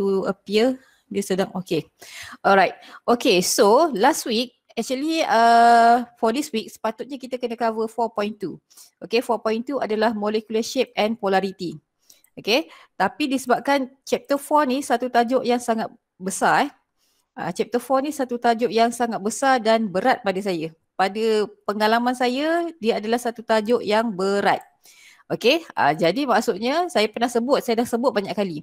to appear dia sedang okay alright okay so last week actually uh, for this week sepatutnya kita kena cover 4.2 okay 4.2 adalah molecular shape and polarity okay tapi disebabkan chapter 4 ni satu tajuk yang sangat besar eh. Uh, chapter 4 ni satu tajuk yang sangat besar dan berat pada saya pada pengalaman saya dia adalah satu tajuk yang berat okay uh, jadi maksudnya saya pernah sebut saya dah sebut banyak kali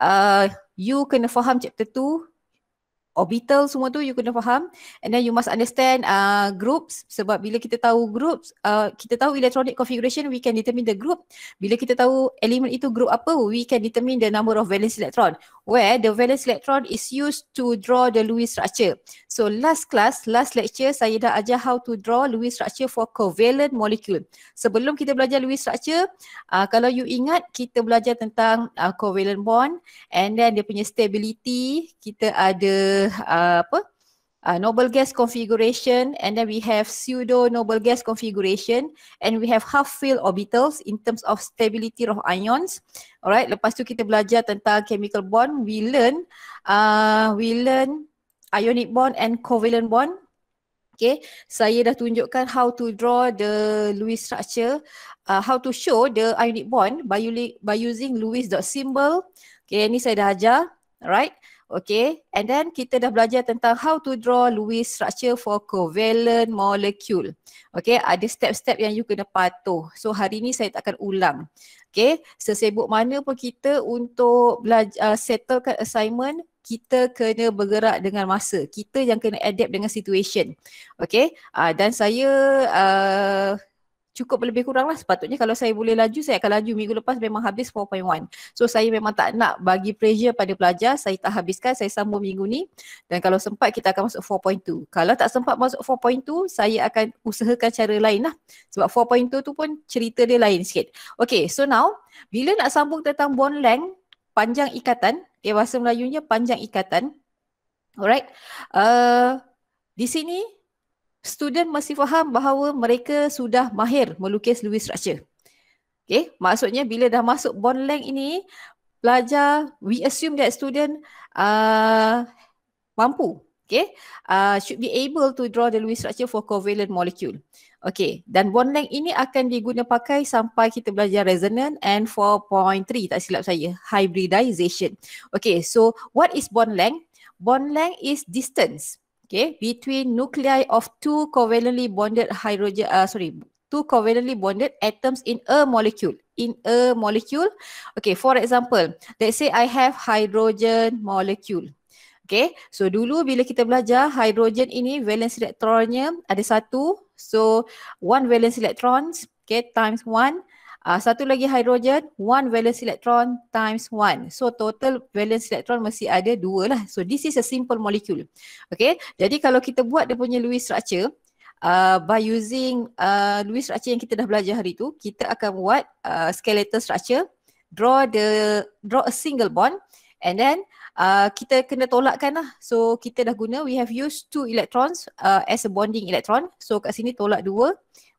uh, you kena faham chapter 2 orbital semua tu you kena faham and then you must understand uh, groups sebab bila kita tahu groups uh, kita tahu electronic configuration we can determine the group bila kita tahu elemen itu group apa we can determine the number of valence electron where the valence electron is used to draw the Lewis structure. So last class, last lecture saya dah ajar how to draw Lewis structure for covalent molecule. Sebelum kita belajar Lewis structure, uh, kalau you ingat kita belajar tentang uh, covalent bond and then dia punya stability, kita ada uh, apa? uh, noble gas configuration and then we have pseudo noble gas configuration and we have half filled orbitals in terms of stability of ions alright lepas tu kita belajar tentang chemical bond we learn uh, we learn ionic bond and covalent bond Okay, saya dah tunjukkan how to draw the Lewis structure, uh, how to show the ionic bond by, by using Lewis dot symbol. Okay, ni saya dah ajar, right? Okay, and then kita dah belajar tentang how to draw Lewis structure for covalent molecule. Okay, ada step-step yang you kena patuh. So hari ni saya tak akan ulang. Okay, sesibuk mana pun kita untuk belajar, uh, settlekan assignment, kita kena bergerak dengan masa. Kita yang kena adapt dengan situation. Okay, uh, dan saya uh, cukup lebih kurang lah sepatutnya kalau saya boleh laju saya akan laju minggu lepas memang habis 4.1 so saya memang tak nak bagi pressure pada pelajar saya tak habiskan saya sambung minggu ni dan kalau sempat kita akan masuk 4.2 kalau tak sempat masuk 4.2 saya akan usahakan cara lain lah sebab 4.2 tu pun cerita dia lain sikit okay so now bila nak sambung tentang bond length panjang ikatan okay bahasa Melayunya panjang ikatan alright uh, di sini student mesti faham bahawa mereka sudah mahir melukis Lewis structure. Okay, maksudnya bila dah masuk bond length ini, pelajar, we assume that student uh, mampu. Okay, uh, should be able to draw the Lewis structure for covalent molecule. Okay, dan bond length ini akan diguna pakai sampai kita belajar resonant and 4.3 tak silap saya, hybridization. Okay, so what is bond length? Bond length is distance okay between nuclei of two covalently bonded hydrogen uh, sorry two covalently bonded atoms in a molecule in a molecule okay for example let's say i have hydrogen molecule okay so dulu bila kita belajar hydrogen ini valence electronnya ada satu so one valence electrons okay times one uh, satu lagi hydrogen, one valence electron times one. So total valence electron mesti ada dua lah. So this is a simple molecule. Okay, jadi kalau kita buat dia punya Lewis structure uh, by using uh, Lewis structure yang kita dah belajar hari tu, kita akan buat uh, skeletal structure, draw the draw a single bond and then uh, kita kena tolakkan lah. So kita dah guna, we have used two electrons uh, as a bonding electron. So kat sini tolak dua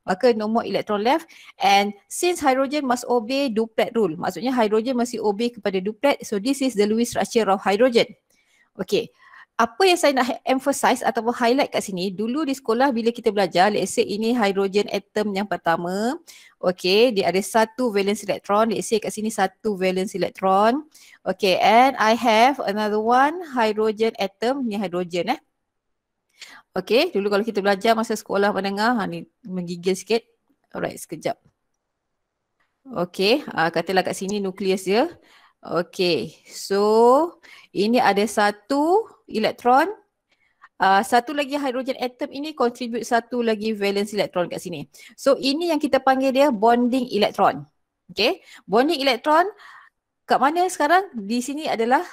maka no more electron left and since hydrogen must obey duplet rule maksudnya hydrogen mesti obey kepada duplet so this is the Lewis structure of hydrogen okay apa yang saya nak emphasize ataupun highlight kat sini dulu di sekolah bila kita belajar let's say ini hydrogen atom yang pertama okay dia ada satu valence electron let's say kat sini satu valence electron okay and I have another one hydrogen atom ni hydrogen eh Okay, dulu kalau kita belajar masa sekolah menengah, ha, ni menggigil sikit. Alright, sekejap. Okay, ha, katalah kat sini nukleus dia. Okay, so ini ada satu elektron. Uh, satu lagi hidrogen atom ini contribute satu lagi valence elektron kat sini. So ini yang kita panggil dia bonding elektron. Okay, bonding elektron kat mana sekarang? Di sini adalah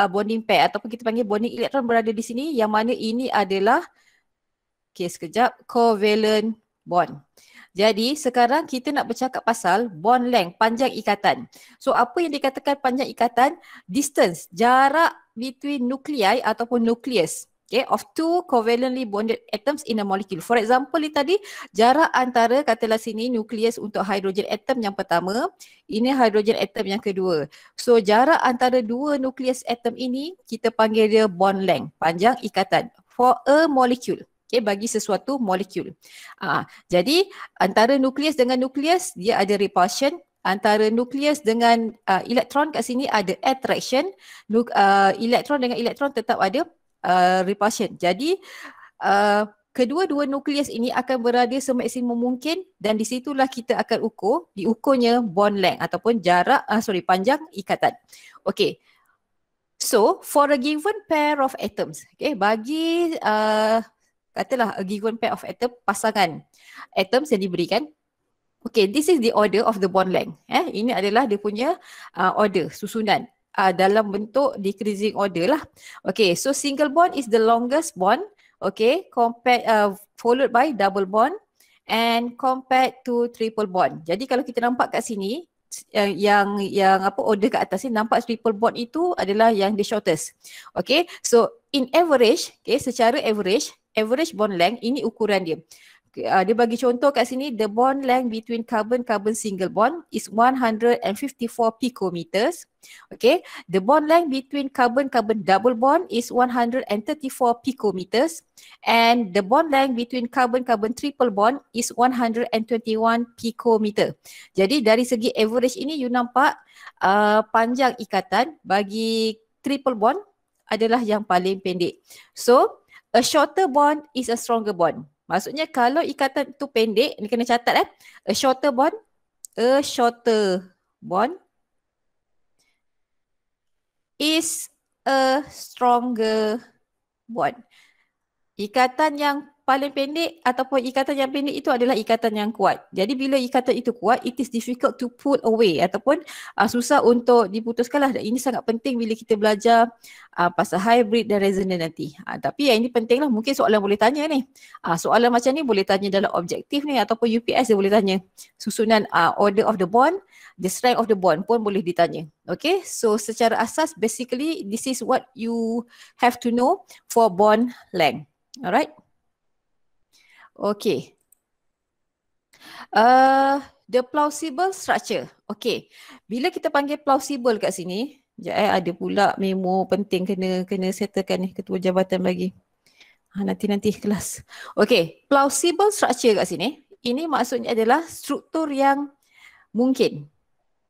uh, bonding pair ataupun kita panggil bonding elektron berada di sini yang mana ini adalah okey sekejap covalent bond. Jadi sekarang kita nak bercakap pasal bond length, panjang ikatan. So apa yang dikatakan panjang ikatan? Distance, jarak between nuclei ataupun nucleus okay, of two covalently bonded atoms in a molecule. For example, ini tadi jarak antara katalah sini nukleus untuk hidrogen atom yang pertama, ini hidrogen atom yang kedua. So jarak antara dua nukleus atom ini kita panggil dia bond length, panjang ikatan for a molecule. Okay, bagi sesuatu molecule. Ah, jadi antara nukleus dengan nukleus dia ada repulsion. Antara nukleus dengan uh, ah, elektron kat sini ada attraction. Nuk, uh, ah, elektron dengan elektron tetap ada uh, repulsion. Jadi uh, kedua-dua nukleus ini akan berada semaksimum mungkin dan di situlah kita akan ukur diukurnya bond length ataupun jarak uh, sorry panjang ikatan. Okay. So for a given pair of atoms, okay, bagi uh, katalah a given pair of atom pasangan atoms yang diberikan, okay, this is the order of the bond length. Eh, ini adalah dia punya uh, order susunan uh, dalam bentuk decreasing order lah. Okay, so single bond is the longest bond. Okay, compared uh, followed by double bond and compared to triple bond. Jadi kalau kita nampak kat sini yang, uh, yang yang apa order kat atas ni nampak triple bond itu adalah yang the shortest. Okay, so in average, okay, secara average, average bond length ini ukuran dia uh, dia bagi contoh kat sini the bond length between carbon carbon single bond is 154 picometers okay the bond length between carbon carbon double bond is 134 picometers and the bond length between carbon carbon triple bond is 121 picometer jadi dari segi average ini you nampak uh, panjang ikatan bagi triple bond adalah yang paling pendek so a shorter bond is a stronger bond Maksudnya kalau ikatan tu pendek, ni kena catat eh. A shorter bond. A shorter bond. Is a stronger bond. Ikatan yang paling pendek ataupun ikatan yang pendek itu adalah ikatan yang kuat. Jadi bila ikatan itu kuat, it is difficult to pull away ataupun uh, susah untuk diputuskanlah. Dan ini sangat penting bila kita belajar uh, pasal hybrid dan resonant nanti. Uh, ah, tapi yang ini pentinglah mungkin soalan boleh tanya ni. Uh, soalan macam ni boleh tanya dalam objektif ni ataupun UPS dia boleh tanya. Susunan uh, order of the bond, the strength of the bond pun boleh ditanya. Okay, so secara asas basically this is what you have to know for bond length. Alright. Okay. Uh, the plausible structure. Okay. Bila kita panggil plausible kat sini, sekejap eh, ada pula memo penting kena kena settlekan ni ketua jabatan bagi. Ha, ah, nanti-nanti kelas. Okay. Plausible structure kat sini. Ini maksudnya adalah struktur yang mungkin.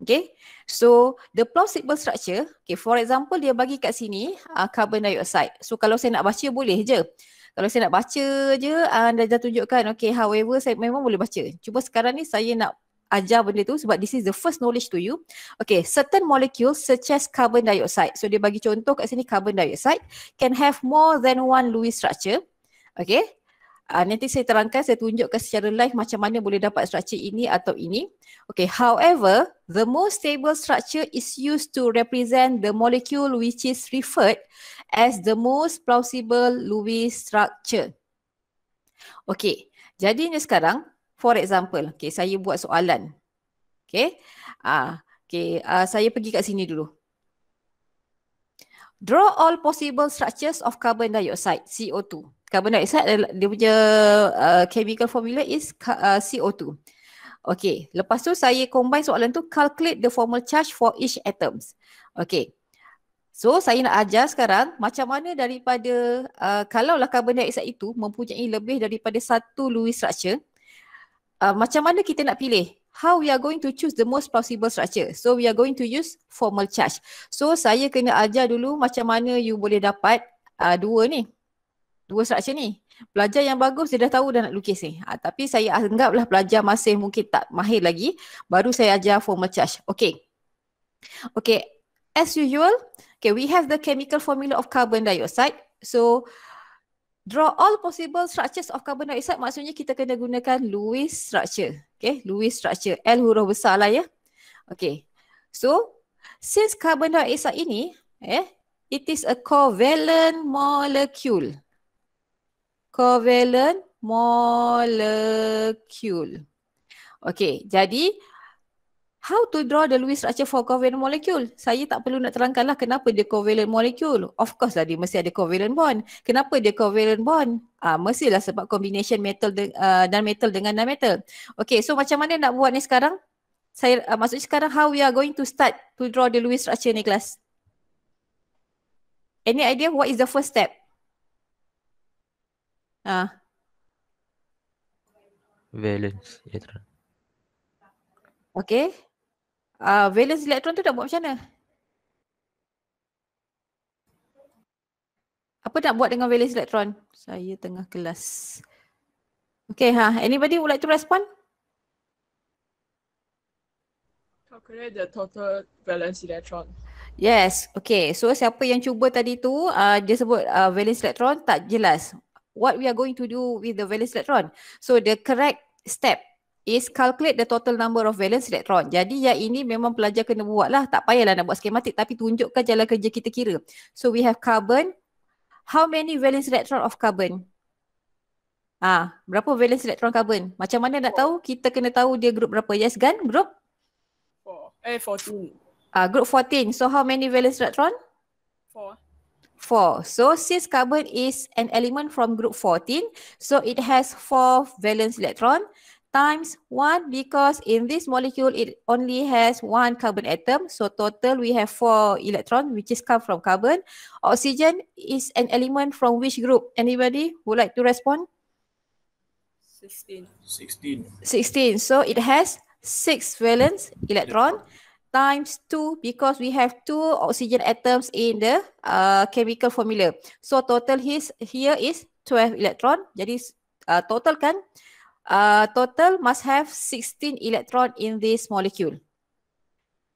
Okay. So, the plausible structure. Okay. For example, dia bagi kat sini uh, carbon dioxide. So, kalau saya nak baca boleh je kalau saya nak baca je ah, anda dah tunjukkan okay however saya memang boleh baca cuba sekarang ni saya nak ajar benda tu sebab this is the first knowledge to you. Okay, certain molecules such as carbon dioxide. So dia bagi contoh kat sini carbon dioxide can have more than one Lewis structure. Okay, Uh, nanti saya terangkan, saya tunjukkan secara live macam mana boleh dapat structure ini atau ini. Okay, however, the most stable structure is used to represent the molecule which is referred as the most plausible Lewis structure. Okay, jadinya sekarang, for example, okay, saya buat soalan. Okay, uh, okay uh, saya pergi kat sini dulu. Draw all possible structures of carbon dioxide, CO2 carbon dioxide dia punya uh, chemical formula is CO2. Uh, okay, lepas tu saya combine soalan tu calculate the formal charge for each atoms. Okay, so saya nak ajar sekarang macam mana daripada uh, lah carbon dioxide itu mempunyai lebih daripada satu Lewis structure, uh, macam mana kita nak pilih? How we are going to choose the most plausible structure? So we are going to use formal charge. So saya kena ajar dulu macam mana you boleh dapat uh, dua ni dua structure ni. Pelajar yang bagus dia dah tahu dah nak lukis ni. Ha, tapi saya anggaplah pelajar masih mungkin tak mahir lagi. Baru saya ajar formal charge. Okay. Okay. As usual, okay, we have the chemical formula of carbon dioxide. So, draw all possible structures of carbon dioxide maksudnya kita kena gunakan Lewis structure. Okay, Lewis structure. L huruf besar lah ya. Okay. So, since carbon dioxide ini, eh, it is a covalent molecule covalent molecule. Okay, jadi how to draw the Lewis structure for covalent molecule? Saya tak perlu nak terangkanlah kenapa dia covalent molecule. Of course lah dia mesti ada covalent bond. Kenapa dia covalent bond? Ah, mestilah sebab combination metal de- uh, dan metal dengan non metal. Okay, so macam mana nak buat ni sekarang? Saya uh, maksudnya sekarang how we are going to start to draw the Lewis structure ni kelas? Any idea what is the first step? Ah. Valence elektron. Okay. Uh, valence elektron tu nak buat macam mana? Apa nak buat dengan valence elektron? Saya tengah kelas. Okay, ha. Huh? Anybody would like to respond? Calculate the total valence electron. Yes, okay. So siapa yang cuba tadi tu, uh, dia sebut uh, valence electron tak jelas what we are going to do with the valence electron. So the correct step is calculate the total number of valence electron. Jadi yang ini memang pelajar kena buat lah. Tak payahlah nak buat skematik tapi tunjukkan jalan kerja kita kira. So we have carbon. How many valence electron of carbon? Ah, Berapa valence electron carbon? Macam mana nak tahu? Kita kena tahu dia grup berapa. Yes Gan, grup? Eh, 14. Ah, group 14. So how many valence electron? 4 four. So cis carbon is an element from group 14. So it has four valence electron times one because in this molecule it only has one carbon atom. So total we have four electron which is come from carbon. Oxygen is an element from which group? Anybody would like to respond? 16. 16. 16. So it has six valence electron. Yeah times two because we have two oxygen atoms in the uh, chemical formula. So total his here is 12 electron. Jadi uh, total kan uh, total must have 16 electron in this molecule.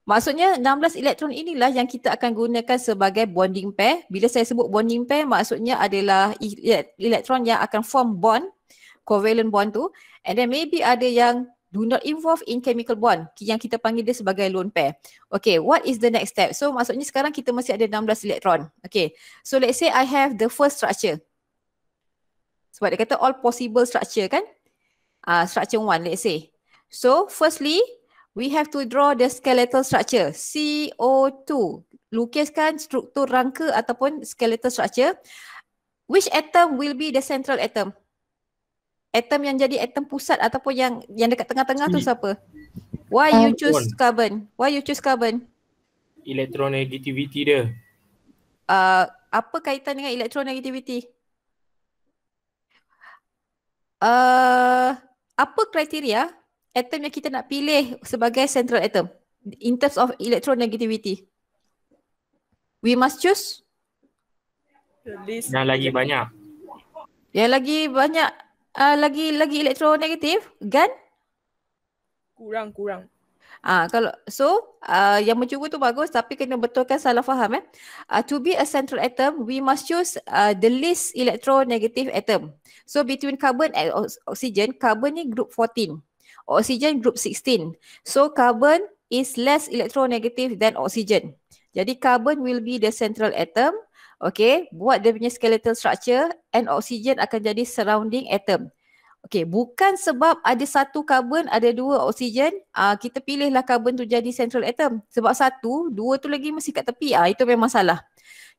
Maksudnya 16 elektron inilah yang kita akan gunakan sebagai bonding pair. Bila saya sebut bonding pair maksudnya adalah e- elektron yang akan form bond, covalent bond tu. And then maybe ada yang do not involve in chemical bond yang kita panggil dia sebagai lone pair. Okay, what is the next step? So maksudnya sekarang kita masih ada 16 elektron. Okay, so let's say I have the first structure. Sebab dia kata all possible structure kan? Uh, structure one let's say. So firstly, we have to draw the skeletal structure. CO2. Lukiskan struktur rangka ataupun skeletal structure. Which atom will be the central atom? atom yang jadi atom pusat ataupun yang yang dekat tengah-tengah tu hmm. siapa? Why you choose carbon? Why you choose carbon? Electronegativity dia. Uh, apa kaitan dengan electronegativity? Uh, apa kriteria atom yang kita nak pilih sebagai central atom in terms of electronegativity? We must choose yang lagi banyak. Yang lagi banyak uh, lagi lagi elektronegatif gan kurang kurang Ah uh, kalau so uh, yang mencuba tu bagus tapi kena betulkan salah faham eh. Uh, to be a central atom we must choose uh, the least electronegative atom. So between carbon and oxygen, carbon ni group 14. Oxygen group 16. So carbon is less electronegative than oxygen. Jadi carbon will be the central atom Okay, buat dia punya skeletal structure and oksigen akan jadi surrounding atom. Okay, bukan sebab ada satu karbon, ada dua oksigen, uh, kita pilihlah karbon tu jadi central atom. Sebab satu, dua tu lagi mesti kat tepi. Ah, uh, itu memang salah.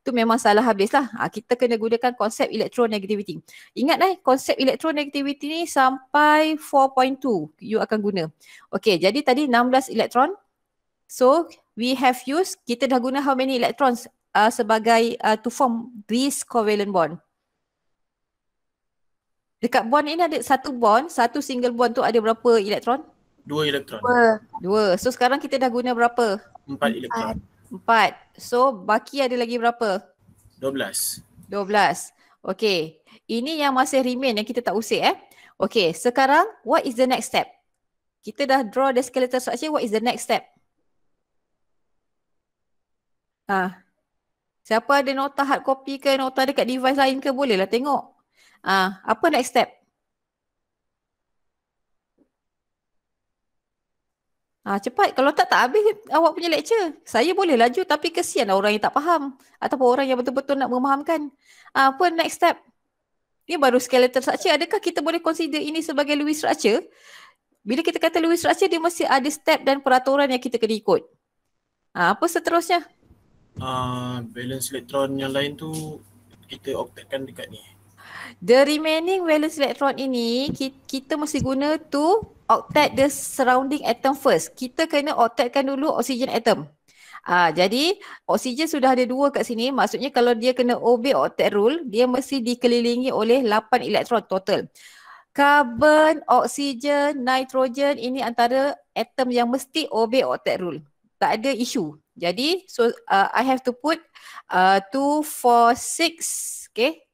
Itu memang salah habislah. uh, kita kena gunakan konsep elektronegativiti. Ingat eh, konsep elektronegativiti ni sampai 4.2 you akan guna. Okay, jadi tadi 16 elektron. So, we have used, kita dah guna how many electrons? uh, sebagai uh, to form this covalent bond. Dekat bond ini ada satu bond, satu single bond tu ada berapa elektron? Dua elektron. Dua. Dua. So sekarang kita dah guna berapa? Empat elektron. Empat. So baki ada lagi berapa? Dua belas. Dua belas. Okay. Ini yang masih remain yang kita tak usik eh. Okay. Sekarang what is the next step? Kita dah draw the skeletal structure. What is the next step? Ah, Siapa ada nota hard copy ke nota dekat device lain ke bolehlah tengok. Ah, uh, apa next step? Ah, uh, cepat kalau tak tak habis awak punya lecture. Saya boleh laju tapi kesianlah orang yang tak faham ataupun orang yang betul-betul nak memahamkan. Ah, uh, apa next step? Ini baru skeletal structure. Adakah kita boleh consider ini sebagai Lewis structure? Bila kita kata Lewis structure dia mesti ada step dan peraturan yang kita kena ikut. Ah, uh, apa seterusnya? uh, balance elektron yang lain tu kita octetkan dekat ni. The remaining valence electron ini kita, kita mesti guna to octet the surrounding atom first. Kita kena octetkan dulu oksigen atom. Ah, jadi oksigen sudah ada dua kat sini. Maksudnya kalau dia kena obey octet rule, dia mesti dikelilingi oleh 8 elektron total. Carbon, oksigen, nitrogen ini antara atom yang mesti obey octet rule. Tak ada isu. Jadi so uh, I have to put 2, 4, 6 Okay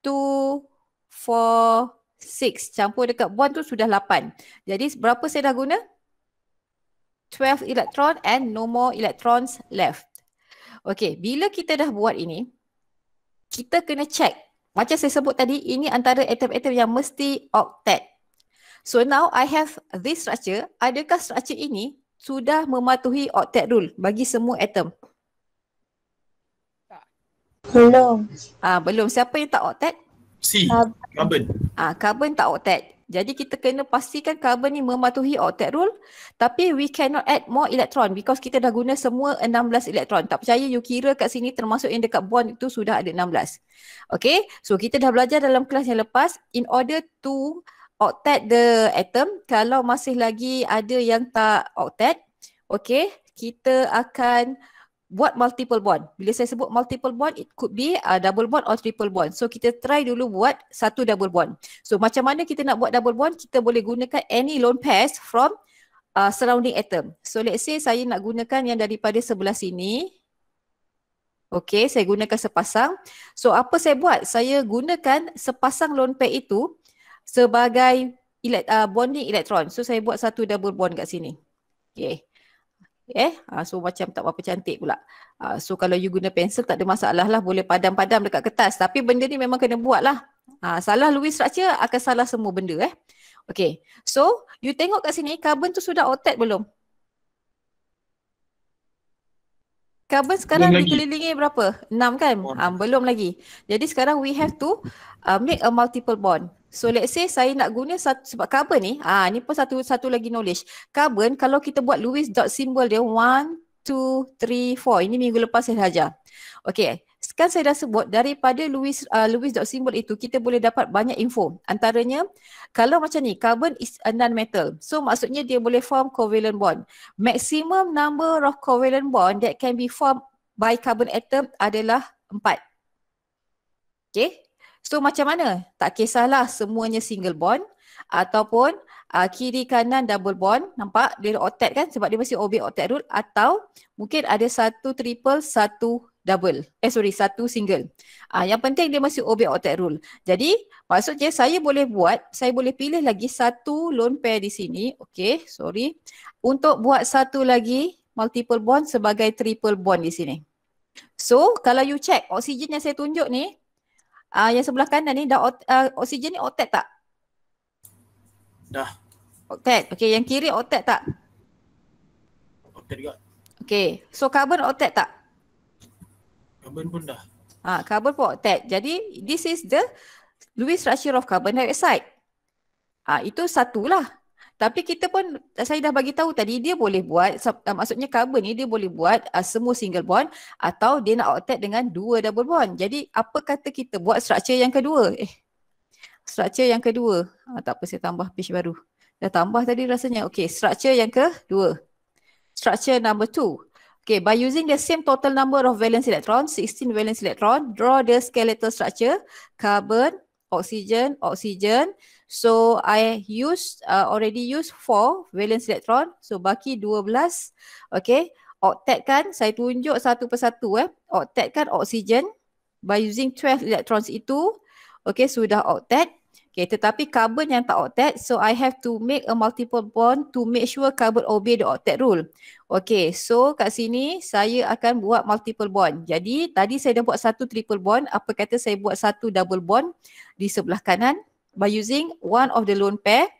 2, 4, 6 Campur dekat bond tu sudah 8 Jadi berapa saya dah guna? 12 elektron and no more electrons left Okay bila kita dah buat ini Kita kena check Macam saya sebut tadi ini antara atom-atom yang mesti octet So now I have this structure Adakah structure ini sudah mematuhi octet rule bagi semua atom? Belum. Ah belum. Siapa yang tak octet? C. Carbon. Ah carbon tak octet. Jadi kita kena pastikan carbon ni mematuhi octet rule tapi we cannot add more electron because kita dah guna semua 16 electron. Tak percaya you kira kat sini termasuk yang dekat bond itu sudah ada 16. Okay so kita dah belajar dalam kelas yang lepas in order to octet the atom kalau masih lagi ada yang tak octet okay kita akan buat multiple bond. Bila saya sebut multiple bond, it could be a double bond or triple bond. So kita try dulu buat satu double bond. So macam mana kita nak buat double bond? Kita boleh gunakan any lone pairs from uh, surrounding atom. So let's say saya nak gunakan yang daripada sebelah sini. Okay, saya gunakan sepasang. So apa saya buat? Saya gunakan sepasang lone pair itu sebagai elect, uh, bonding elektron. So saya buat satu double bond kat sini. Okay. Eh, yeah. uh, so macam tak apa cantik pula. Uh, so kalau you guna pensel tak ada masalah lah boleh padam-padam dekat kertas. Tapi benda ni memang kena buat lah. Uh, salah Lewis structure akan salah semua benda eh. Okay, so you tengok kat sini carbon tu sudah octet belum? Carbon sekarang belum dikelilingi lagi. berapa? Enam kan? Oh. Um, belum lagi. Jadi sekarang we have to uh, make a multiple bond. So let's say saya nak guna satu, sebab carbon ni, ah ni pun satu satu lagi knowledge. Carbon kalau kita buat Lewis dot symbol dia one, two, three, four. Ini minggu lepas saya hajar. Okay kan saya dah sebut daripada Louis uh, Louis dot symbol itu kita boleh dapat banyak info antaranya kalau macam ni carbon is a non-metal so maksudnya dia boleh form covalent bond maximum number of covalent bond that can be formed by carbon atom adalah empat okay so macam mana tak kisahlah semuanya single bond ataupun Uh, kiri kanan double bond nampak dia octet kan sebab dia masih orbit octet rule atau mungkin ada satu triple satu double. Eh sorry, satu single. Ah uh, yang penting dia masih obey octet rule. Jadi maksudnya saya boleh buat, saya boleh pilih lagi satu lone pair di sini. Okay, sorry. Untuk buat satu lagi multiple bond sebagai triple bond di sini. So kalau you check oksigen yang saya tunjuk ni, ah uh, yang sebelah kanan ni dah uh, oksigen ni octet tak? Dah. Octet. Okay, yang kiri octet tak? Octet juga. Okay, so carbon octet tak? Carbon pun dah. Ha, carbon octet. Jadi this is the Lewis structure of carbon dioxide. Ha, itu satulah. Tapi kita pun eh, saya dah bagi tahu tadi dia boleh buat eh, maksudnya carbon ni dia boleh buat uh, semua single bond atau dia nak octet dengan dua double bond. Jadi apa kata kita buat structure yang kedua? Eh. Structure yang kedua. Ha, tak apa saya tambah page baru. Dah tambah tadi rasanya. Okay, structure yang kedua. Structure number two. Okay, by using the same total number of valence electron, 16 valence electron, draw the skeletal structure, carbon, oxygen, oxygen. So, I used, uh, already used 4 valence electron. So, baki 12. Okay, octet kan, saya tunjuk satu persatu eh. Octet kan oxygen. by using 12 electrons itu. Okay, sudah octet. Okay, tetapi carbon yang tak octet, so I have to make a multiple bond to make sure carbon obey the octet rule. Okay, so kat sini saya akan buat multiple bond. Jadi tadi saya dah buat satu triple bond, apa kata saya buat satu double bond di sebelah kanan by using one of the lone pair.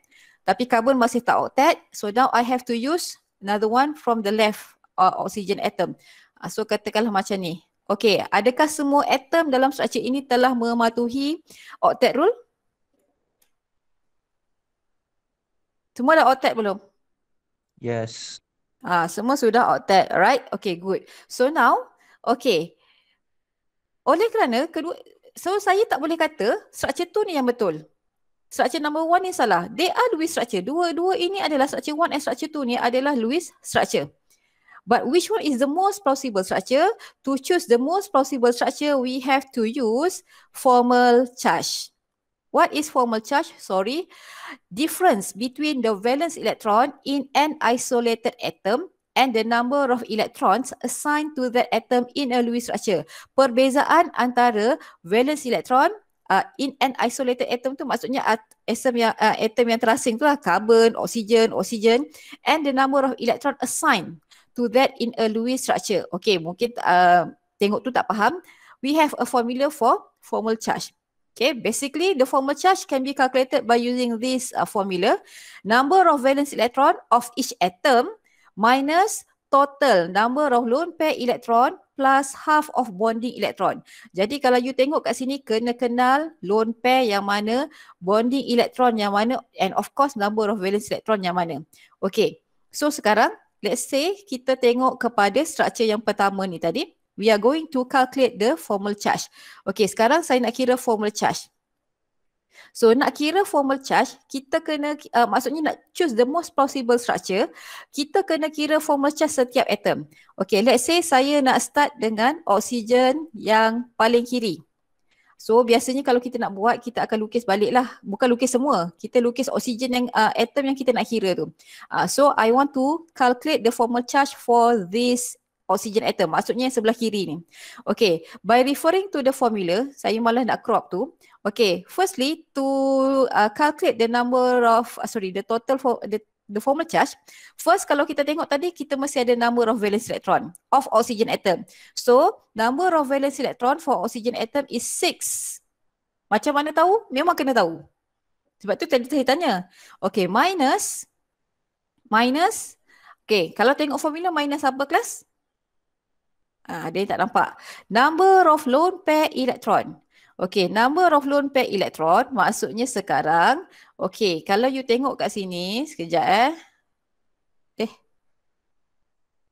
Tapi carbon masih tak octet, so now I have to use another one from the left uh, oxygen atom. Uh, so katakanlah macam ni. Okay, adakah semua atom dalam structure ini telah mematuhi octet rule? Semua dah octet belum? Yes. Ah, semua sudah octet, right? Okay, good. So now, okay. Oleh kerana kedua, so saya tak boleh kata structure tu ni yang betul. Structure number one ni salah. They are Lewis structure. Dua-dua ini adalah structure one and structure two ni adalah Lewis structure. But which one is the most plausible structure? To choose the most plausible structure, we have to use formal charge. What is formal charge? Sorry. Difference between the valence electron in an isolated atom and the number of electrons assigned to that atom in a Lewis structure. Perbezaan antara valence electron uh, in an isolated atom tu maksudnya atom yang, uh, atom yang terasing tu lah, carbon, oxygen, oxygen and the number of electron assigned to that in a Lewis structure. Okay, mungkin uh, tengok tu tak faham. We have a formula for formal charge. Okay, basically the formal charge can be calculated by using this uh, formula. Number of valence electron of each atom minus total number of lone pair electron plus half of bonding electron. Jadi kalau you tengok kat sini kena kenal lone pair yang mana, bonding electron yang mana and of course number of valence electron yang mana. Okay, so sekarang let's say kita tengok kepada structure yang pertama ni tadi we are going to calculate the formal charge. Okay, sekarang saya nak kira formal charge. So nak kira formal charge, kita kena, uh, maksudnya nak choose the most plausible structure, kita kena kira formal charge setiap atom. Okay, let's say saya nak start dengan oksigen yang paling kiri. So biasanya kalau kita nak buat, kita akan lukis balik lah. Bukan lukis semua, kita lukis oksigen yang uh, atom yang kita nak kira tu. Uh, so I want to calculate the formal charge for this Oksigen atom. Maksudnya yang sebelah kiri ni. Okay, by referring to the formula, saya malah nak crop tu. Okay, firstly to uh, calculate the number of, uh, sorry, the total for the the formal charge. First kalau kita tengok tadi kita mesti ada number of valence electron of oxygen atom. So number of valence electron for oxygen atom is six. Macam mana tahu? Memang kena tahu. Sebab tu tadi saya tanya. Okay minus minus okay kalau tengok formula minus apa kelas? Ah, dia tak nampak. Number of lone pair electron. Okay, number of lone pair electron maksudnya sekarang. Okay, kalau you tengok kat sini, sekejap eh. Eh.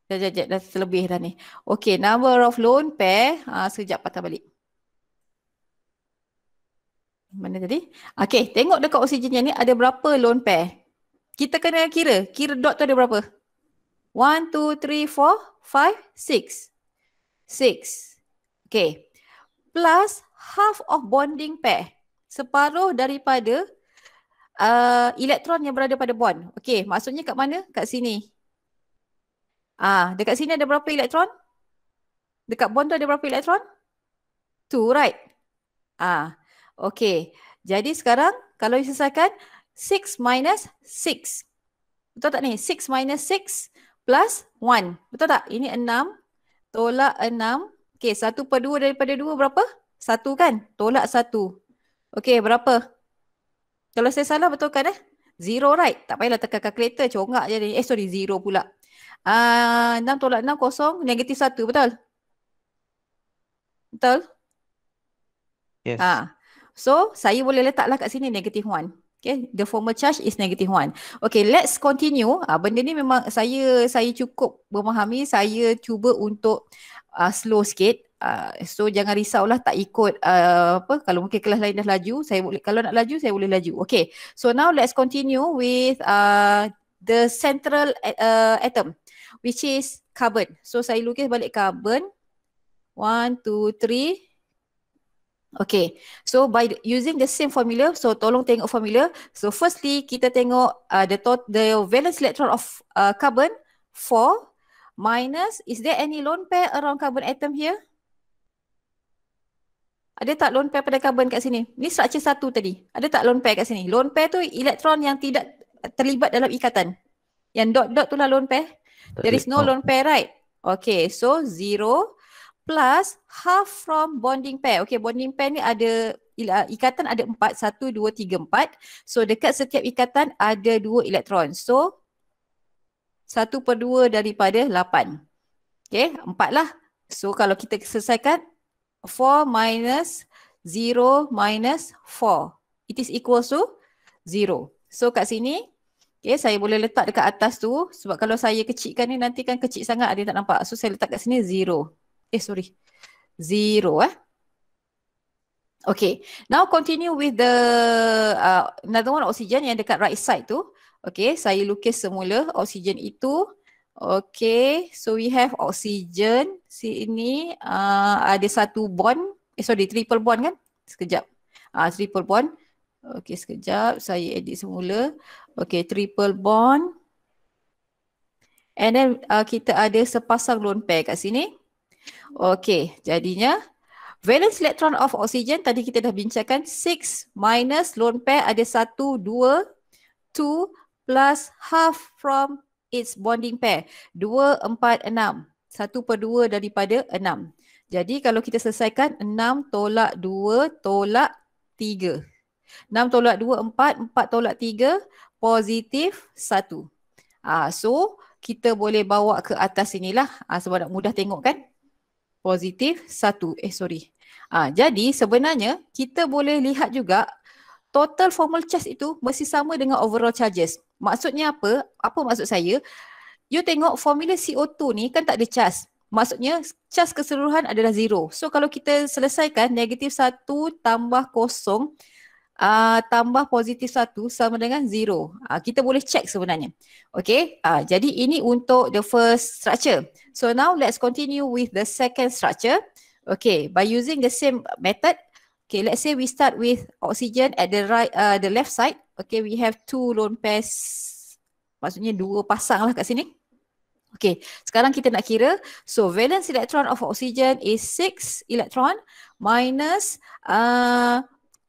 Sekejap, sekejap, dah terlebih dah ni. Okay, number of lone pair. Ah, ha, sekejap patah balik. Mana tadi? Okay, tengok dekat oksigennya ni ada berapa lone pair. Kita kena kira. Kira dot tu ada berapa? One, two, three, four, five, six. Six. Okay. Plus half of bonding pair. Separuh daripada uh, elektron yang berada pada bond. Okay. Maksudnya kat mana? Kat sini. Ah, dekat sini ada berapa elektron? Dekat bond tu ada berapa elektron? Two, right? Ah, okay. Jadi sekarang kalau diselesaikan, 6 minus 6. Betul tak ni? 6 minus 6 plus 1. Betul tak? Ini 6 Tolak enam, okay satu per dua daripada dua berapa? Satu kan? Tolak satu, okay berapa? Kalau saya salah betulkan eh? Zero right? Tak payahlah tekan kalkulator, congak je. Eh sorry, zero pula. Ah, uh, tolak enam kosong, negatif satu betul? Betul? Yes. Ha. So, saya boleh letaklah kat sini negatif one. Okay, the formal charge is negative one. Okay, let's continue. Uh, benda ni memang saya saya cukup memahami. Saya cuba untuk uh, slow sikit. Uh, so jangan risau lah tak ikut uh, apa kalau mungkin kelas lain dah laju saya boleh kalau nak laju saya boleh laju Okay. so now let's continue with uh, the central uh, atom which is carbon so saya lukis balik carbon One, two, three. Okay, so by using the same formula, so tolong tengok formula. So firstly, kita tengok uh, the tot- the valence electron of uh, carbon 4 minus, is there any lone pair around carbon atom here? Ada tak lone pair pada carbon kat sini? Ni structure satu tadi. Ada tak lone pair kat sini? Lone pair tu elektron yang tidak terlibat dalam ikatan. Yang dot-dot tu lah lone pair. There is no lone pair, right? Okay, so zero plus half from bonding pair. Okay, bonding pair ni ada ah, ikatan ada empat, satu, dua, tiga, empat. So dekat setiap ikatan ada dua elektron. So satu per dua daripada lapan. Okay, empat lah. So kalau kita selesaikan, four minus zero minus four. It is equal to zero. So kat sini, okay, saya boleh letak dekat atas tu. Sebab kalau saya kecikkan ni nanti kan kecil sangat ada tak nampak. So saya letak kat sini zero eh sorry zero eh okay now continue with the uh, another one oksigen yang dekat right side tu okay saya lukis semula oksigen itu okay so we have oksigen sini uh, ada satu bond eh sorry triple bond kan sekejap uh, triple bond okay sekejap saya edit semula okay triple bond And then uh, kita ada sepasang lone pair kat sini. Okey, jadinya valence electron of oxygen tadi kita dah bincangkan 6 minus lone pair ada 1 2 2 plus half from its bonding pair 2 4 6. 1/2 daripada 6. Jadi kalau kita selesaikan 6 tolak 2 tolak 3. 6 tolak 2, 4, 4 tolak 3, positif 1. ah so kita boleh bawa ke atas inilah ha, sebab nak mudah tengok kan positif satu. Eh sorry. Ha, jadi sebenarnya kita boleh lihat juga total formal charge itu mesti sama dengan overall charges. Maksudnya apa? Apa maksud saya? You tengok formula CO2 ni kan tak ada charge. Maksudnya charge keseluruhan adalah zero. So kalau kita selesaikan negatif satu tambah kosong uh, tambah positif satu sama dengan zero. Uh, kita boleh check sebenarnya. Okay, uh, jadi ini untuk the first structure. So now let's continue with the second structure. Okay, by using the same method. Okay, let's say we start with oxygen at the right, uh, the left side. Okay, we have two lone pairs. Maksudnya dua pasang lah kat sini. Okay, sekarang kita nak kira. So, valence electron of oxygen is 6 electron minus uh,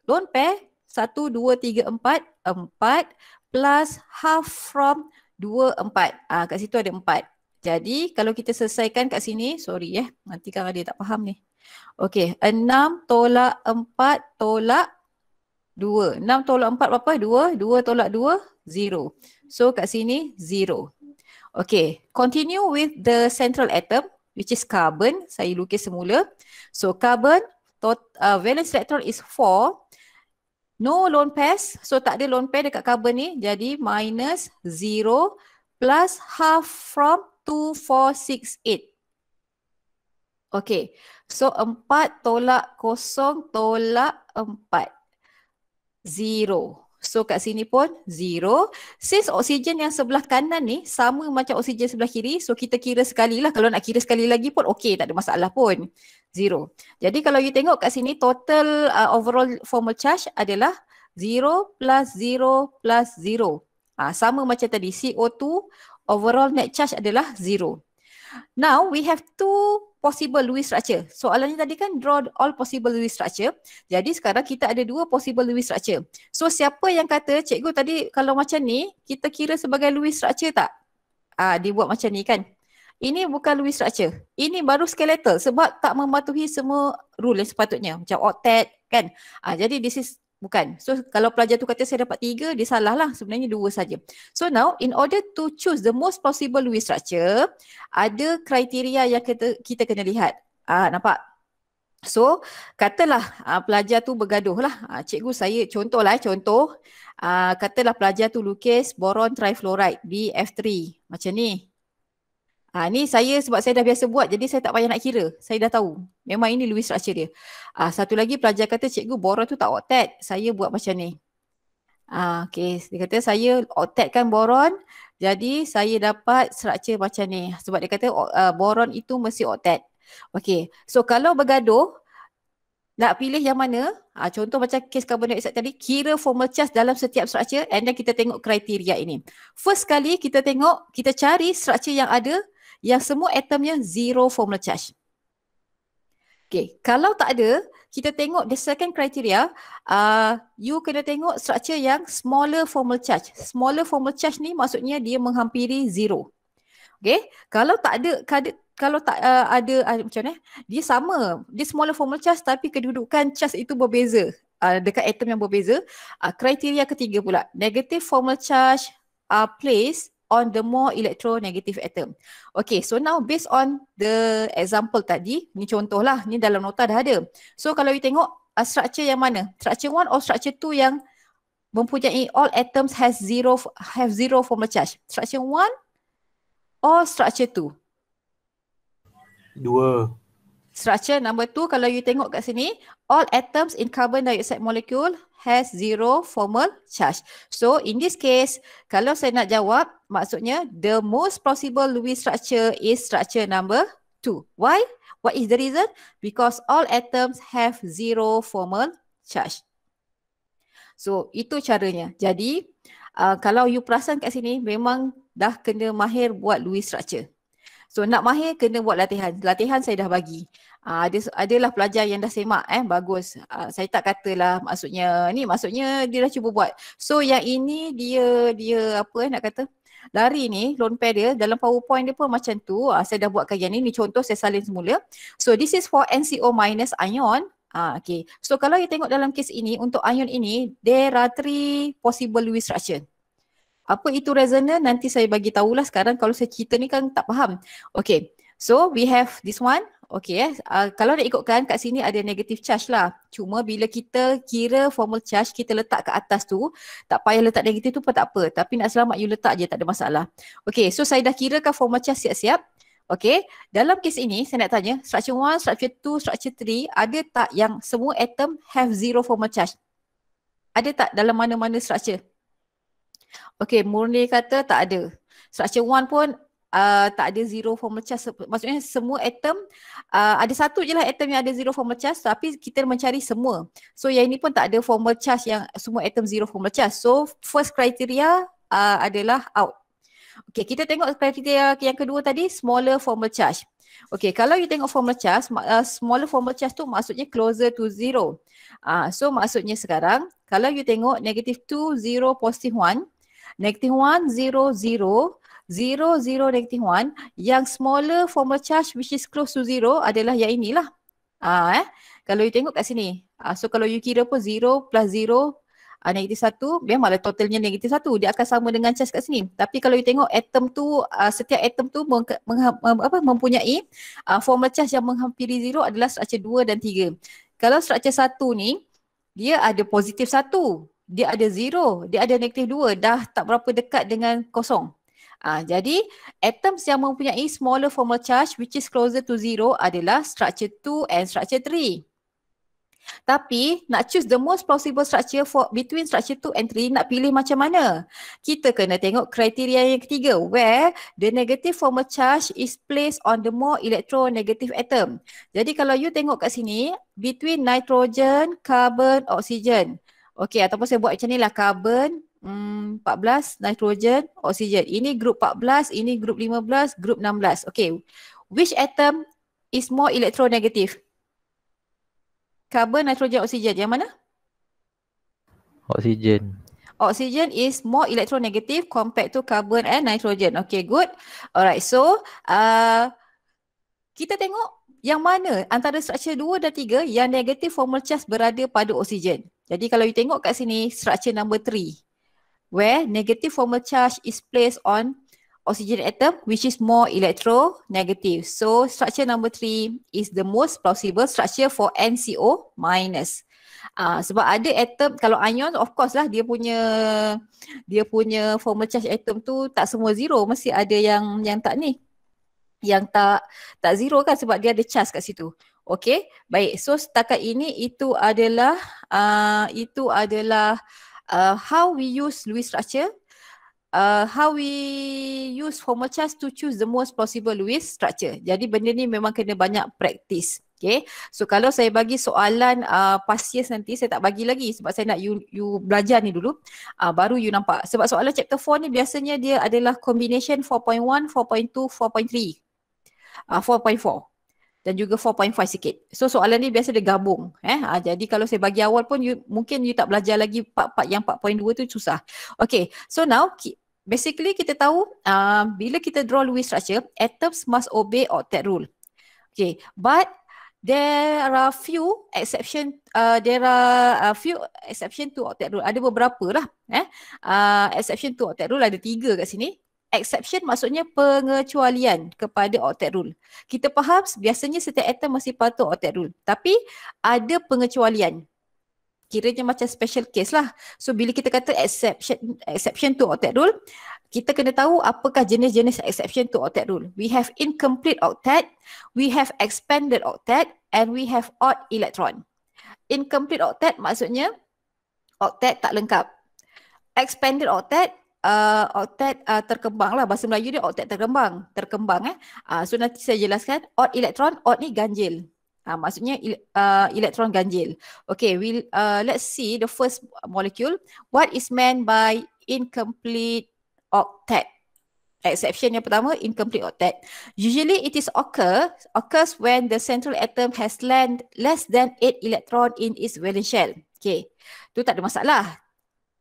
lone pair satu, dua, tiga, empat, empat plus half from dua, empat. Ah, kat situ ada empat. Jadi kalau kita selesaikan kat sini, sorry eh, nanti kalau dia tak faham ni. okay enam tolak empat tolak dua. Enam tolak empat berapa? Dua. Dua tolak dua, zero. So kat sini, zero. okay continue with the central atom which is carbon. Saya lukis semula. So carbon, uh, valence electron is four. No loan pass. So tak ada loan pass dekat carbon ni. Jadi minus 0 plus half from 2468. Okay. So 4 tolak kosong tolak 4. 0. So kat sini pun zero. Since oksigen yang sebelah kanan ni sama macam oksigen sebelah kiri. So kita kira sekali lah. Kalau nak kira sekali lagi pun okay tak ada masalah pun zero. Jadi kalau you tengok kat sini total uh, overall formal charge adalah zero plus zero plus zero. Uh, sama macam tadi CO2 overall net charge adalah zero. Now we have two possible Lewis structure. Soalannya tadi kan draw all possible Lewis structure. Jadi sekarang kita ada dua possible Lewis structure. So siapa yang kata cikgu tadi kalau macam ni kita kira sebagai Lewis structure tak? Ah dia buat macam ni kan. Ini bukan Lewis structure. Ini baru skeletal sebab tak mematuhi semua rule yang sepatutnya. Macam octet kan. Ha, jadi this is bukan. So kalau pelajar tu kata saya dapat tiga, dia salah lah. Sebenarnya dua saja. So now in order to choose the most possible Lewis structure, ada kriteria yang kita, kita kena lihat. Ah ha, nampak? So katalah ha, pelajar tu bergaduh lah. Ha, cikgu saya eh, contoh lah contoh. Ha, katalah pelajar tu lukis boron trifluoride BF3 macam ni. Ha, ni saya sebab saya dah biasa buat jadi saya tak payah nak kira. Saya dah tahu. Memang ini Lewis structure dia. Ha, satu lagi pelajar kata cikgu borer tu tak octet. Saya buat macam ni. Ha, okay. Dia kata saya kan boron jadi saya dapat structure macam ni. Sebab dia kata uh, boron itu mesti octet. Okay. So kalau bergaduh nak pilih yang mana? Ha, contoh macam kes carbon dioxide tadi. Kira formal charge dalam setiap structure and then kita tengok kriteria ini. First sekali kita tengok, kita cari structure yang ada yang semua atomnya zero formal charge. Okay, kalau tak ada, kita tengok the second criteria, uh, you kena tengok struktur yang smaller formal charge. Smaller formal charge ni maksudnya dia menghampiri zero. Okay, kalau tak ada, kada, kalau tak uh, ada, uh, macam mana, dia sama. Dia smaller formal charge tapi kedudukan charge itu berbeza. Uh, dekat atom yang berbeza. Uh, kriteria ketiga pula, negative formal charge uh, place on the more electronegative atom. Okay, so now based on the example tadi, ni contohlah, ni dalam nota dah ada. So kalau you tengok uh, structure yang mana? Structure one or structure two yang mempunyai all atoms has zero have zero formal charge. Structure one or structure two? Dua structure number two kalau you tengok kat sini all atoms in carbon dioxide molecule has zero formal charge. So in this case kalau saya nak jawab maksudnya the most possible Lewis structure is structure number two. Why? What is the reason? Because all atoms have zero formal charge. So itu caranya. Jadi uh, kalau you perasan kat sini memang dah kena mahir buat Lewis structure. So nak mahir kena buat latihan. Latihan saya dah bagi. Ah ada adalah pelajar yang dah semak eh bagus. Aa, ah, saya tak katalah maksudnya ni maksudnya dia dah cuba buat. So yang ini dia dia apa eh nak kata Lari ni, loan pair dia dalam powerpoint dia pun macam tu. Aa, ah, saya dah buat yang ni. Ni contoh saya salin semula. So this is for NCO minus ion. Ah, okay. So kalau you tengok dalam kes ini, untuk ion ini, there are three possible Lewis structure. Apa itu resonant? Nanti saya bagi tahulah sekarang kalau saya cerita ni kan tak faham. Okay. So we have this one. Okay eh. Uh, kalau nak ikutkan kat sini ada negative charge lah. Cuma bila kita kira formal charge kita letak kat atas tu tak payah letak negatif tu pun tak apa. Tapi nak selamat you letak je tak ada masalah. Okay so saya dah kirakan formal charge siap-siap. Okay dalam kes ini saya nak tanya structure 1, structure 2, structure 3 ada tak yang semua atom have zero formal charge? Ada tak dalam mana-mana structure? Okay murni kata tak ada. Structure 1 pun uh, tak ada zero formal charge maksudnya semua atom uh, ada satu je lah atom yang ada zero formal charge tapi kita mencari semua so yang ini pun tak ada formal charge yang semua atom zero formal charge so first criteria uh, adalah out Okay, kita tengok kriteria yang kedua tadi, smaller formal charge. Okay, kalau you tengok formal charge, uh, smaller formal charge tu maksudnya closer to zero. Uh, so maksudnya sekarang, kalau you tengok negative two, zero, positive one, negative one, zero, zero, Zero, zero, negative one. yang smaller formal charge which is close to zero adalah yang inilah. Ah, eh. Kalau you tengok kat sini. Ah, so kalau you kira pun zero plus zero ah, negative 1 memanglah totalnya negative satu Dia akan sama dengan charge kat sini. Tapi kalau you tengok atom tu ah, setiap atom tu meng, meng, apa, mempunyai ah, formal charge yang menghampiri zero adalah structure dua dan tiga. Kalau structure satu ni dia ada positif satu, dia ada zero, dia ada negatif dua dah tak berapa dekat dengan kosong. Uh, jadi atoms yang mempunyai smaller formal charge which is closer to zero adalah structure 2 and structure 3. Tapi nak choose the most plausible structure for between structure 2 and 3 nak pilih macam mana? Kita kena tengok kriteria yang ketiga where the negative formal charge is placed on the more electronegative atom. Jadi kalau you tengok kat sini between nitrogen, carbon, oxygen. Okay ataupun saya buat macam ni lah carbon, 14 hmm, nitrogen oksigen ini grup 14 ini grup 15 grup 16 okay which atom is more electronegative carbon nitrogen oksigen yang mana oksigen oksigen is more electronegative compared to carbon and nitrogen okay good alright so uh, kita tengok yang mana antara structure 2 dan 3 yang negative formal charge berada pada oksigen jadi kalau you tengok kat sini structure number 3 where negative formal charge is placed on oxygen atom which is more electronegative. So structure number three is the most plausible structure for NCO minus. Uh, sebab ada atom, kalau anion, of course lah dia punya dia punya formal charge atom tu tak semua zero. Mesti ada yang yang tak ni. Yang tak tak zero kan sebab dia ada charge kat situ. Okay, baik. So setakat ini itu adalah uh, itu adalah uh, how we use Lewis structure, uh, how we use formal charts to choose the most possible Lewis structure. Jadi benda ni memang kena banyak practice. Okay, so kalau saya bagi soalan uh, past years nanti saya tak bagi lagi sebab saya nak you, you belajar ni dulu uh, Baru you nampak sebab soalan chapter 4 ni biasanya dia adalah combination 4.1, 4.2, 4.3 uh, 4.4 dan juga 4.5 sikit. So soalan ni biasa dia gabung. Eh? Ha, jadi kalau saya bagi awal pun you, mungkin you tak belajar lagi part-part yang 4.2 tu susah. Okay, so now basically kita tahu uh, bila kita draw Lewis structure, atoms must obey octet rule. Okay, but there are few exception, uh, there are a few exception to octet rule. Ada beberapa lah. Eh? Uh, exception to octet rule ada tiga kat sini. Exception maksudnya pengecualian kepada octet rule. Kita faham biasanya setiap atom masih patuh octet rule. Tapi ada pengecualian. Kiranya macam special case lah. So bila kita kata exception exception to octet rule, kita kena tahu apakah jenis-jenis exception to octet rule. We have incomplete octet, we have expanded octet and we have odd electron. Incomplete octet maksudnya octet tak lengkap. Expanded octet uh, octet uh, terkembang lah. Bahasa Melayu dia octet terkembang. Terkembang eh. Uh, so nanti saya jelaskan. Odd elektron, odd ni ganjil. Uh, maksudnya uh, elektron ganjil. Okay, we uh, let's see the first molecule. What is meant by incomplete octet? Exception yang pertama, incomplete octet. Usually it is occur occurs when the central atom has land less than 8 electron in its valence shell. Okay, tu tak ada masalah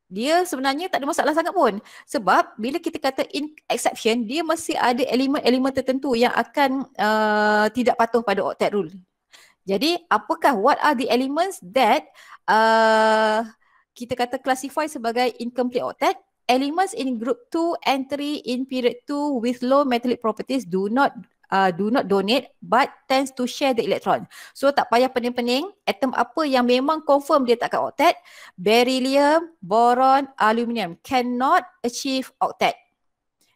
dia sebenarnya tak ada masalah sangat pun sebab bila kita kata in exception dia masih ada elemen-elemen tertentu yang akan uh, tidak patuh pada octet rule jadi apakah what are the elements that uh, kita kata classify sebagai incomplete octet elements in group 2 and 3 in period 2 with low metallic properties do not uh, do not donate but tends to share the electron. So tak payah pening-pening, atom apa yang memang confirm dia takkan octet, beryllium, boron, aluminium cannot achieve octet.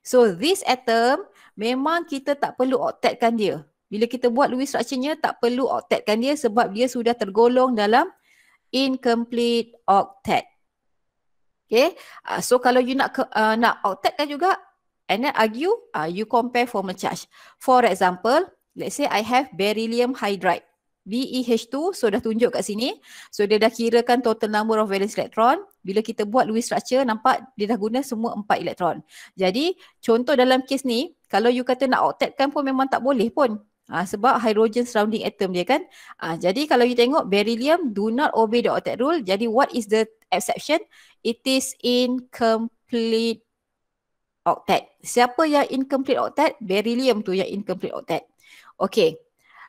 So this atom memang kita tak perlu octetkan dia. Bila kita buat Lewis structure-nya tak perlu octetkan dia sebab dia sudah tergolong dalam incomplete octet. Okay, uh, so kalau you nak uh, nak octetkan juga, and then argue uh, you compare formal charge for example let's say i have beryllium hydride BeH2 so dah tunjuk kat sini so dia dah kirakan total number of valence electron bila kita buat Lewis structure nampak dia dah guna semua empat elektron jadi contoh dalam kes ni kalau you kata nak octet kan pun memang tak boleh pun ha, sebab hydrogen surrounding atom dia kan ha, jadi kalau you tengok beryllium do not obey the octet rule jadi what is the exception it is incomplete octet. Siapa yang incomplete octet? Beryllium tu yang incomplete octet. Okay.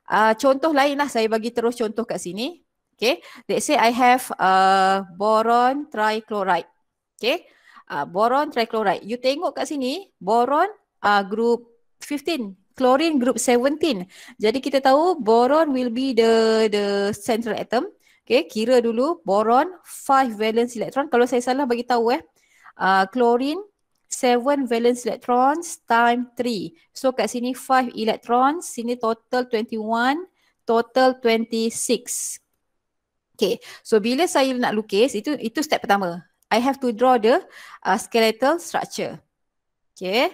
Uh, contoh lain lah saya bagi terus contoh kat sini. Okay. Let's say I have uh, boron trichloride. Okay. Uh, boron trichloride. You tengok kat sini boron uh, group 15. Chlorine group 17. Jadi kita tahu boron will be the the central atom. Okay. Kira dulu boron 5 valence electron. Kalau saya salah bagi tahu eh. Uh, chlorine Seven valence electrons time three, So kat sini five electrons, sini total twenty one, total twenty six. Okay, so bila saya nak lukis, itu itu step pertama. I have to draw the uh, skeletal structure. Okay,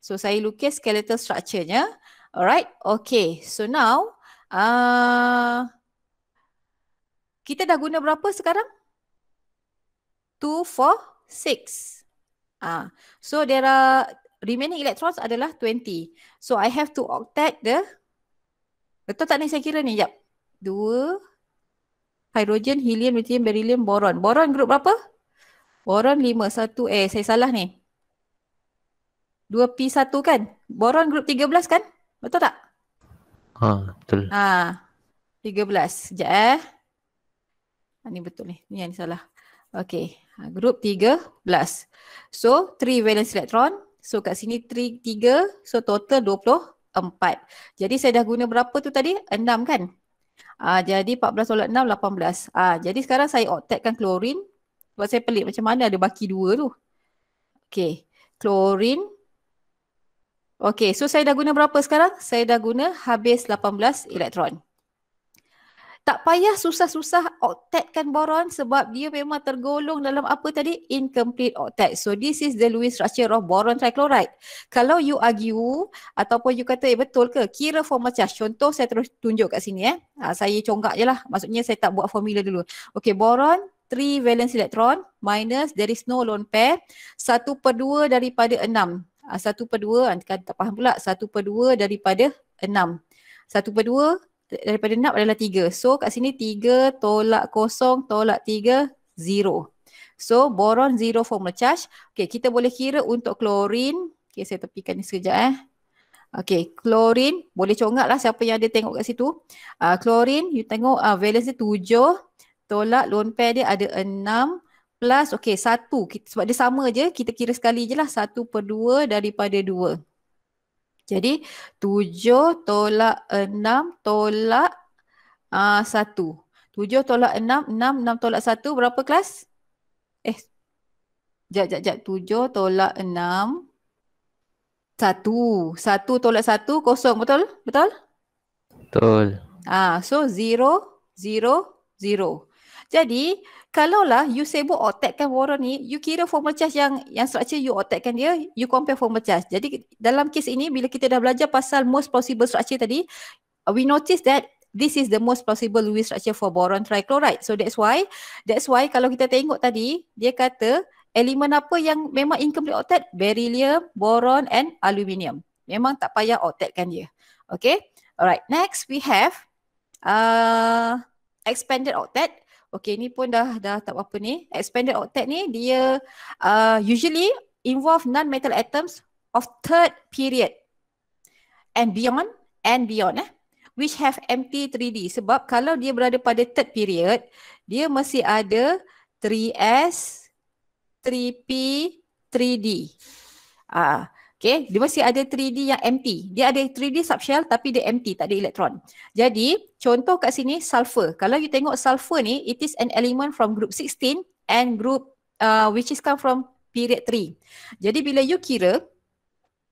so saya lukis skeletal structure-nya. Alright, okay. So now, uh, kita dah guna berapa sekarang? Two, four, six. Ah, so there are remaining electrons adalah 20. So I have to octet the Betul tak ni saya kira ni? Yap, Dua. Hydrogen, helium, lithium, beryllium, boron. Boron group berapa? Boron lima. Satu. Eh saya salah ni. Dua P satu kan? Boron group tiga belas kan? Betul tak? Ha betul. Ha. Tiga belas. Sekejap eh. Ha, betul ni. Ini yang salah. Okay ha, group 13 so 3 valence electron so kat sini 3 3 so total 24 jadi saya dah guna berapa tu tadi 6 kan ha, jadi 14 tolak 6 18 ha, jadi sekarang saya octetkan klorin sebab saya pelik macam mana ada baki 2 tu Okay, klorin Okay, so saya dah guna berapa sekarang saya dah guna habis 18 elektron tak payah susah-susah oktetkan boron sebab dia memang tergolong dalam apa tadi? Incomplete octet. So this is the Lewis structure of boron trichloride. Kalau you argue ataupun you kata eh betul ke? Kira formal charge. Contoh saya terus tunjuk kat sini eh. Ha, saya congak je lah. Maksudnya saya tak buat formula dulu. Okay boron 3 valence electron minus there is no lone pair. 1 per 2 daripada 6. Ha, 1 per 2, kan, kan, tak faham pula. 1 per 2 daripada 6. 1 per 2 daripada nak adalah tiga. So kat sini tiga tolak kosong tolak tiga zero. So boron zero formula charge. Okay kita boleh kira untuk klorin. Okay saya tepikan ni sekejap eh. Okay klorin boleh congak lah siapa yang ada tengok kat situ. Uh, klorin you tengok uh, valence dia tujuh tolak lone pair dia ada enam plus okay satu sebab dia sama je kita kira sekali je lah satu per dua daripada dua. Jadi tujuh tolak enam tolak uh, 1. 7 tolak enam enam enam tolak satu berapa kelas? Eh, jap, jap, jap. 7 tolak enam satu satu tolak satu kosong. Betul? Betul? Betul. Ah, so zero zero zero jadi, kalaulah you sibuk octetkan warrant ni, you kira formal charge yang yang structure you octetkan dia, you compare formal charge. Jadi, dalam kes ini bila kita dah belajar pasal most plausible structure tadi, uh, we notice that this is the most plausible Lewis structure for boron trichloride. So that's why, that's why kalau kita tengok tadi, dia kata elemen apa yang memang incomplete octet? Beryllium, boron and aluminium. Memang tak payah octetkan dia. Okay. Alright, next we have uh, expanded octet. Okay ni pun dah dah tak apa ni. Expanded octet ni dia uh, usually involve non-metal atoms of third period and beyond and beyond eh. Which have empty 3D sebab kalau dia berada pada third period dia masih ada 3S, 3P, 3D. uh, Okay, dia mesti ada 3D yang empty. Dia ada 3D subshell tapi dia empty, tak ada elektron. Jadi, contoh kat sini sulfur. Kalau you tengok sulfur ni, it is an element from group 16 and group uh, which is come from period 3. Jadi, bila you kira,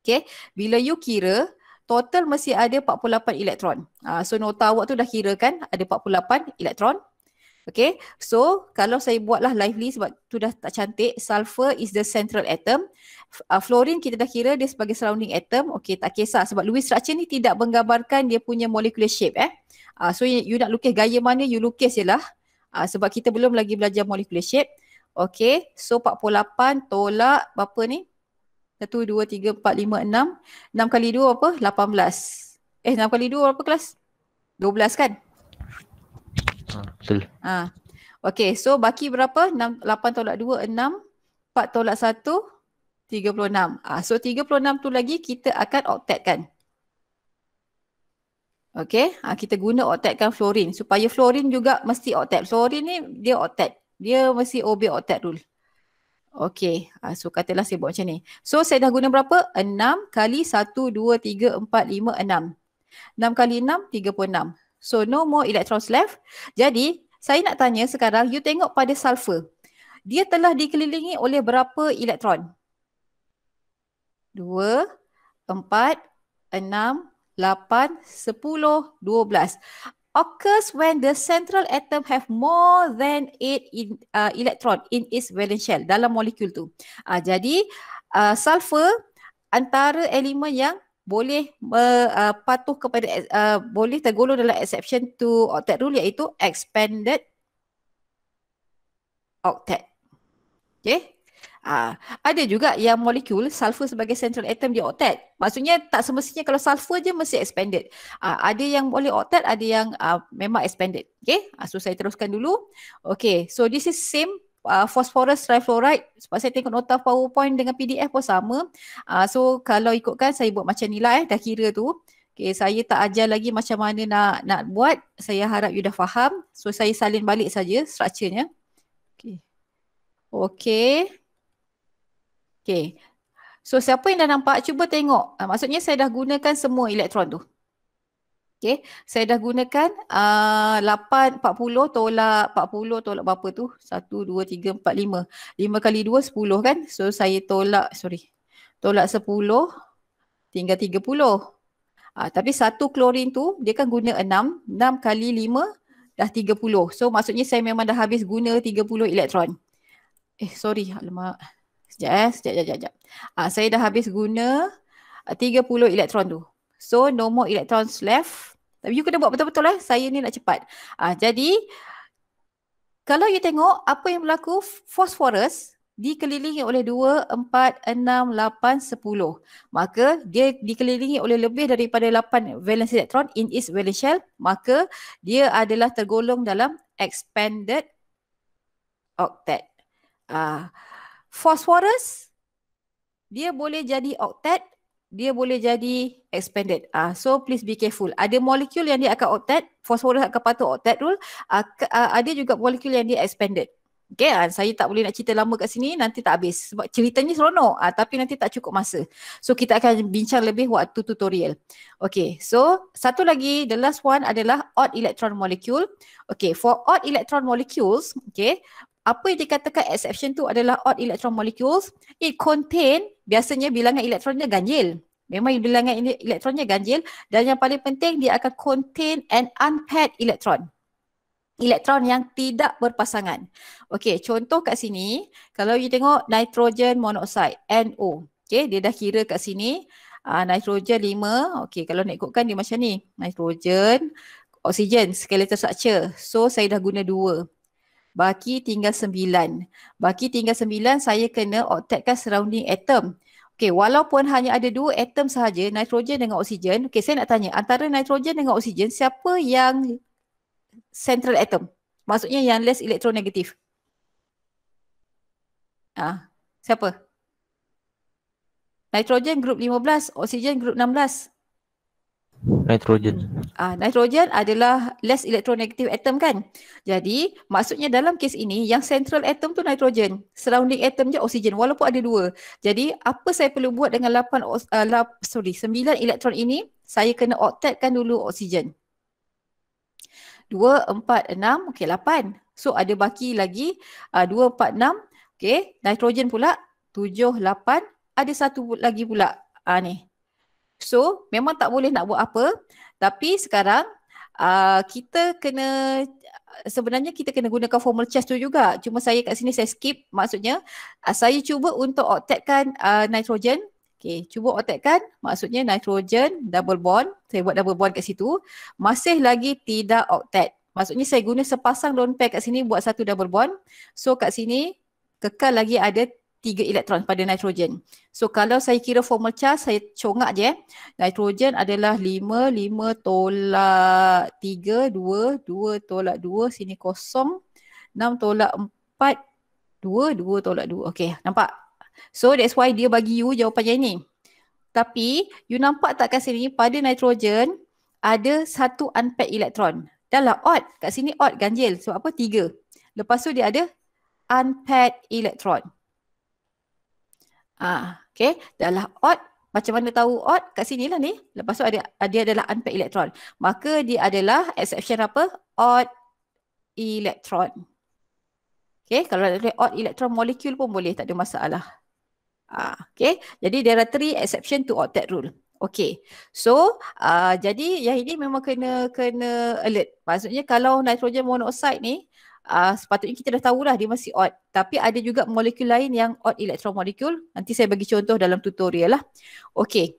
okay, bila you kira, total masih ada 48 elektron. Uh, so, nota awak tu dah kira kan ada 48 elektron Okay, so kalau saya buatlah lively sebab tu dah tak cantik, sulfur is the central atom. Uh, fluorine kita dah kira dia sebagai surrounding atom. Okay, tak kisah sebab Lewis structure ni tidak menggambarkan dia punya molecular shape eh. Uh, so you, you nak lukis gaya mana, you lukis je lah. Uh, sebab kita belum lagi belajar molecular shape. Okay, so 48 tolak berapa ni? 1, 2, 3, 4, 5, 6. 6 kali 2 apa? 18. Eh, 6 kali 2 berapa kelas? 12 kan? Ah, betul. Ha. Okey, so baki berapa? 6, 8 tolak 2, 6, 4 tolak 1, 36. Ha. So 36 tu lagi kita akan oktetkan. Okey, ha, kita guna oktetkan fluorin supaya fluorin juga mesti oktet. Fluorin ni dia oktet. Dia mesti obey oktet rule. Okey, ha, so katalah saya buat macam ni. So saya dah guna berapa? 6 kali 1, 2, 3, 4, 5, 6. 6 kali 6, 36. So no more electrons left. Jadi saya nak tanya sekarang you tengok pada sulfur. Dia telah dikelilingi oleh berapa elektron? Dua, empat, enam, lapan, sepuluh, dua belas. Occurs when the central atom have more than eight in, uh, electron in its valence shell dalam molekul tu. Uh, jadi uh, sulfur antara elemen yang boleh uh, patuh kepada uh, boleh tergolong dalam exception to octet rule iaitu expanded octet. Okay. Uh, ah, ada juga yang molekul sulfur sebagai central atom di octet. Maksudnya tak semestinya kalau sulfur je mesti expanded. Uh, ada yang boleh octet, ada yang uh, memang expanded. Okay. Uh, so saya teruskan dulu. Okay. So this is same uh, phosphorus trifluoride sebab saya tengok nota powerpoint dengan pdf pun sama uh, so kalau ikutkan saya buat macam ni lah eh dah kira tu Okay, saya tak ajar lagi macam mana nak nak buat. Saya harap you dah faham. So saya salin balik saja structure-nya. Okay. Okay. Okay. So siapa yang dah nampak, cuba tengok. Uh, maksudnya saya dah gunakan semua elektron tu. Okay, saya dah gunakan ah, uh, 8.40 tolak 40 tolak berapa tu? 1, 2, 3, 4, 5. 5 kali 2, 10 kan? So saya tolak, sorry. Tolak 10 tinggal 30. Uh, ah, tapi satu klorin tu dia kan guna 6. 6 kali 5 dah 30. So maksudnya saya memang dah habis guna 30 elektron. Eh sorry, alamak. Sekejap eh, sekejap, sekejap, sekejap. Uh, saya dah habis guna 30 elektron tu. So no more electrons left. Tapi you kena buat betul-betul lah. Saya ni nak cepat. Ah jadi kalau you tengok apa yang berlaku phosphorus dikelilingi oleh 2, 4, 6, 8, 10. Maka dia dikelilingi oleh lebih daripada 8 valence electron in its valence shell. Maka dia adalah tergolong dalam expanded octet. Ah, uh, fosforus dia boleh jadi octet dia boleh jadi expanded. Uh, so please be careful. Ada molekul yang dia akan octet, phosphorus akan patut octet rule, uh, ke, uh, ada juga molekul yang dia expanded. Okay, uh, saya tak boleh nak cerita lama kat sini, nanti tak habis. Sebab ceritanya seronok, uh, tapi nanti tak cukup masa. So kita akan bincang lebih waktu tutorial. Okay, so satu lagi, the last one adalah odd electron molecule. Okay, for odd electron molecules, okay, apa yang dikatakan exception tu adalah odd electron molecules. It contain, biasanya bilangan elektronnya ganjil. Memang bilangan elektronnya ganjil dan yang paling penting dia akan contain an unpaired electron. Elektron yang tidak berpasangan. Okey, contoh kat sini, kalau you tengok nitrogen monoxide NO. Okey, dia dah kira kat sini uh, nitrogen 5. Okey, kalau nak ikutkan dia macam ni. Nitrogen, oksigen, skeletal structure. So saya dah guna 2. Baki tinggal sembilan. Baki tinggal sembilan saya kena oktetkan surrounding atom. Okay, walaupun hanya ada dua atom sahaja, nitrogen dengan oksigen. Okay, saya nak tanya, antara nitrogen dengan oksigen, siapa yang central atom? Maksudnya yang less elektronegatif. Ah, siapa? Nitrogen group 15, oksigen group 16. Nitrogen. Ah, nitrogen adalah less electronegative atom kan? Jadi maksudnya dalam kes ini yang central atom tu nitrogen. Surrounding atom je oksigen walaupun ada dua. Jadi apa saya perlu buat dengan 8, uh, 8 sorry 9 elektron ini? Saya kena oktetkan dulu oksigen. 2, 4, 6, okey 8. So ada baki lagi uh, 2, 4, 6. Okey, nitrogen pula 7, 8. Ada satu lagi pula. Ah ni, 9. So memang tak boleh nak buat apa tapi sekarang uh, kita kena sebenarnya kita kena gunakan formal chest tu juga cuma saya kat sini saya skip maksudnya uh, saya cuba untuk oktetkan uh, nitrogen Okay, cuba otakkan maksudnya nitrogen double bond. Saya buat double bond kat situ. Masih lagi tidak oktet. Maksudnya saya guna sepasang lone pair kat sini buat satu double bond. So kat sini kekal lagi ada tiga elektron pada nitrogen. So kalau saya kira formal charge, saya congak je. Eh. Nitrogen adalah 5, 5 tolak 3, 2, 2 tolak 2, sini kosong. 6 tolak 4, 2, 2 tolak 2. Okay, nampak? So that's why dia bagi you jawapan yang ni. Tapi you nampak tak kat sini pada nitrogen ada satu unpaired elektron. Dah lah odd. Kat sini odd ganjil. Sebab apa? Tiga. Lepas tu dia ada unpaired elektron. Ah, okay. adalah odd, macam mana tahu odd? Kat sini lah ni. Lepas tu ada, dia adalah unpaired electron. Maka dia adalah exception apa? Odd electron. Okay, kalau ada odd electron molecule pun boleh. Tak ada masalah. Ah, okay, jadi there are three exception to octet rule. Okay, so uh, jadi yang ini memang kena kena alert. Maksudnya kalau nitrogen monoxide ni uh, sepatutnya kita dah tahu tahulah dia masih odd. Tapi ada juga molekul lain yang odd electron molecule. Nanti saya bagi contoh dalam tutorial lah. Okay.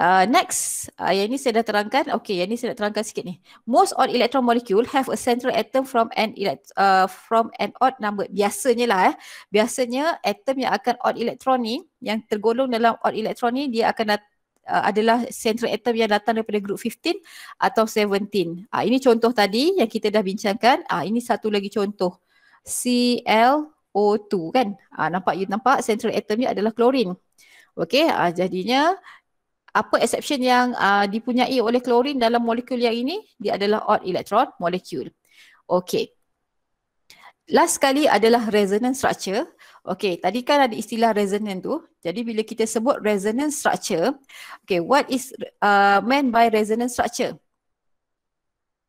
Uh, ah, next, uh, yang ini saya dah terangkan. Okay, yang ini saya nak terangkan sikit ni. Most odd electron molecule have a central atom from an uh, from an odd number. Biasanya lah eh. Biasanya atom yang akan odd electron ni, yang tergolong dalam odd electron ni, dia akan dat- uh, adalah central atom yang datang daripada group 15 atau 17. Uh, ah, ini contoh tadi yang kita dah bincangkan. Uh, ini satu lagi contoh. ClO2 kan. Uh, nampak you nampak central atom ni adalah klorin. Okey, uh, jadinya apa exception yang uh, dipunyai oleh klorin dalam molekul yang ini? Dia adalah odd electron molecule. Okey. Last sekali adalah resonance structure. Okay, tadi kan ada istilah resonance tu. Jadi bila kita sebut resonance structure, okay, what is uh, meant by resonance structure?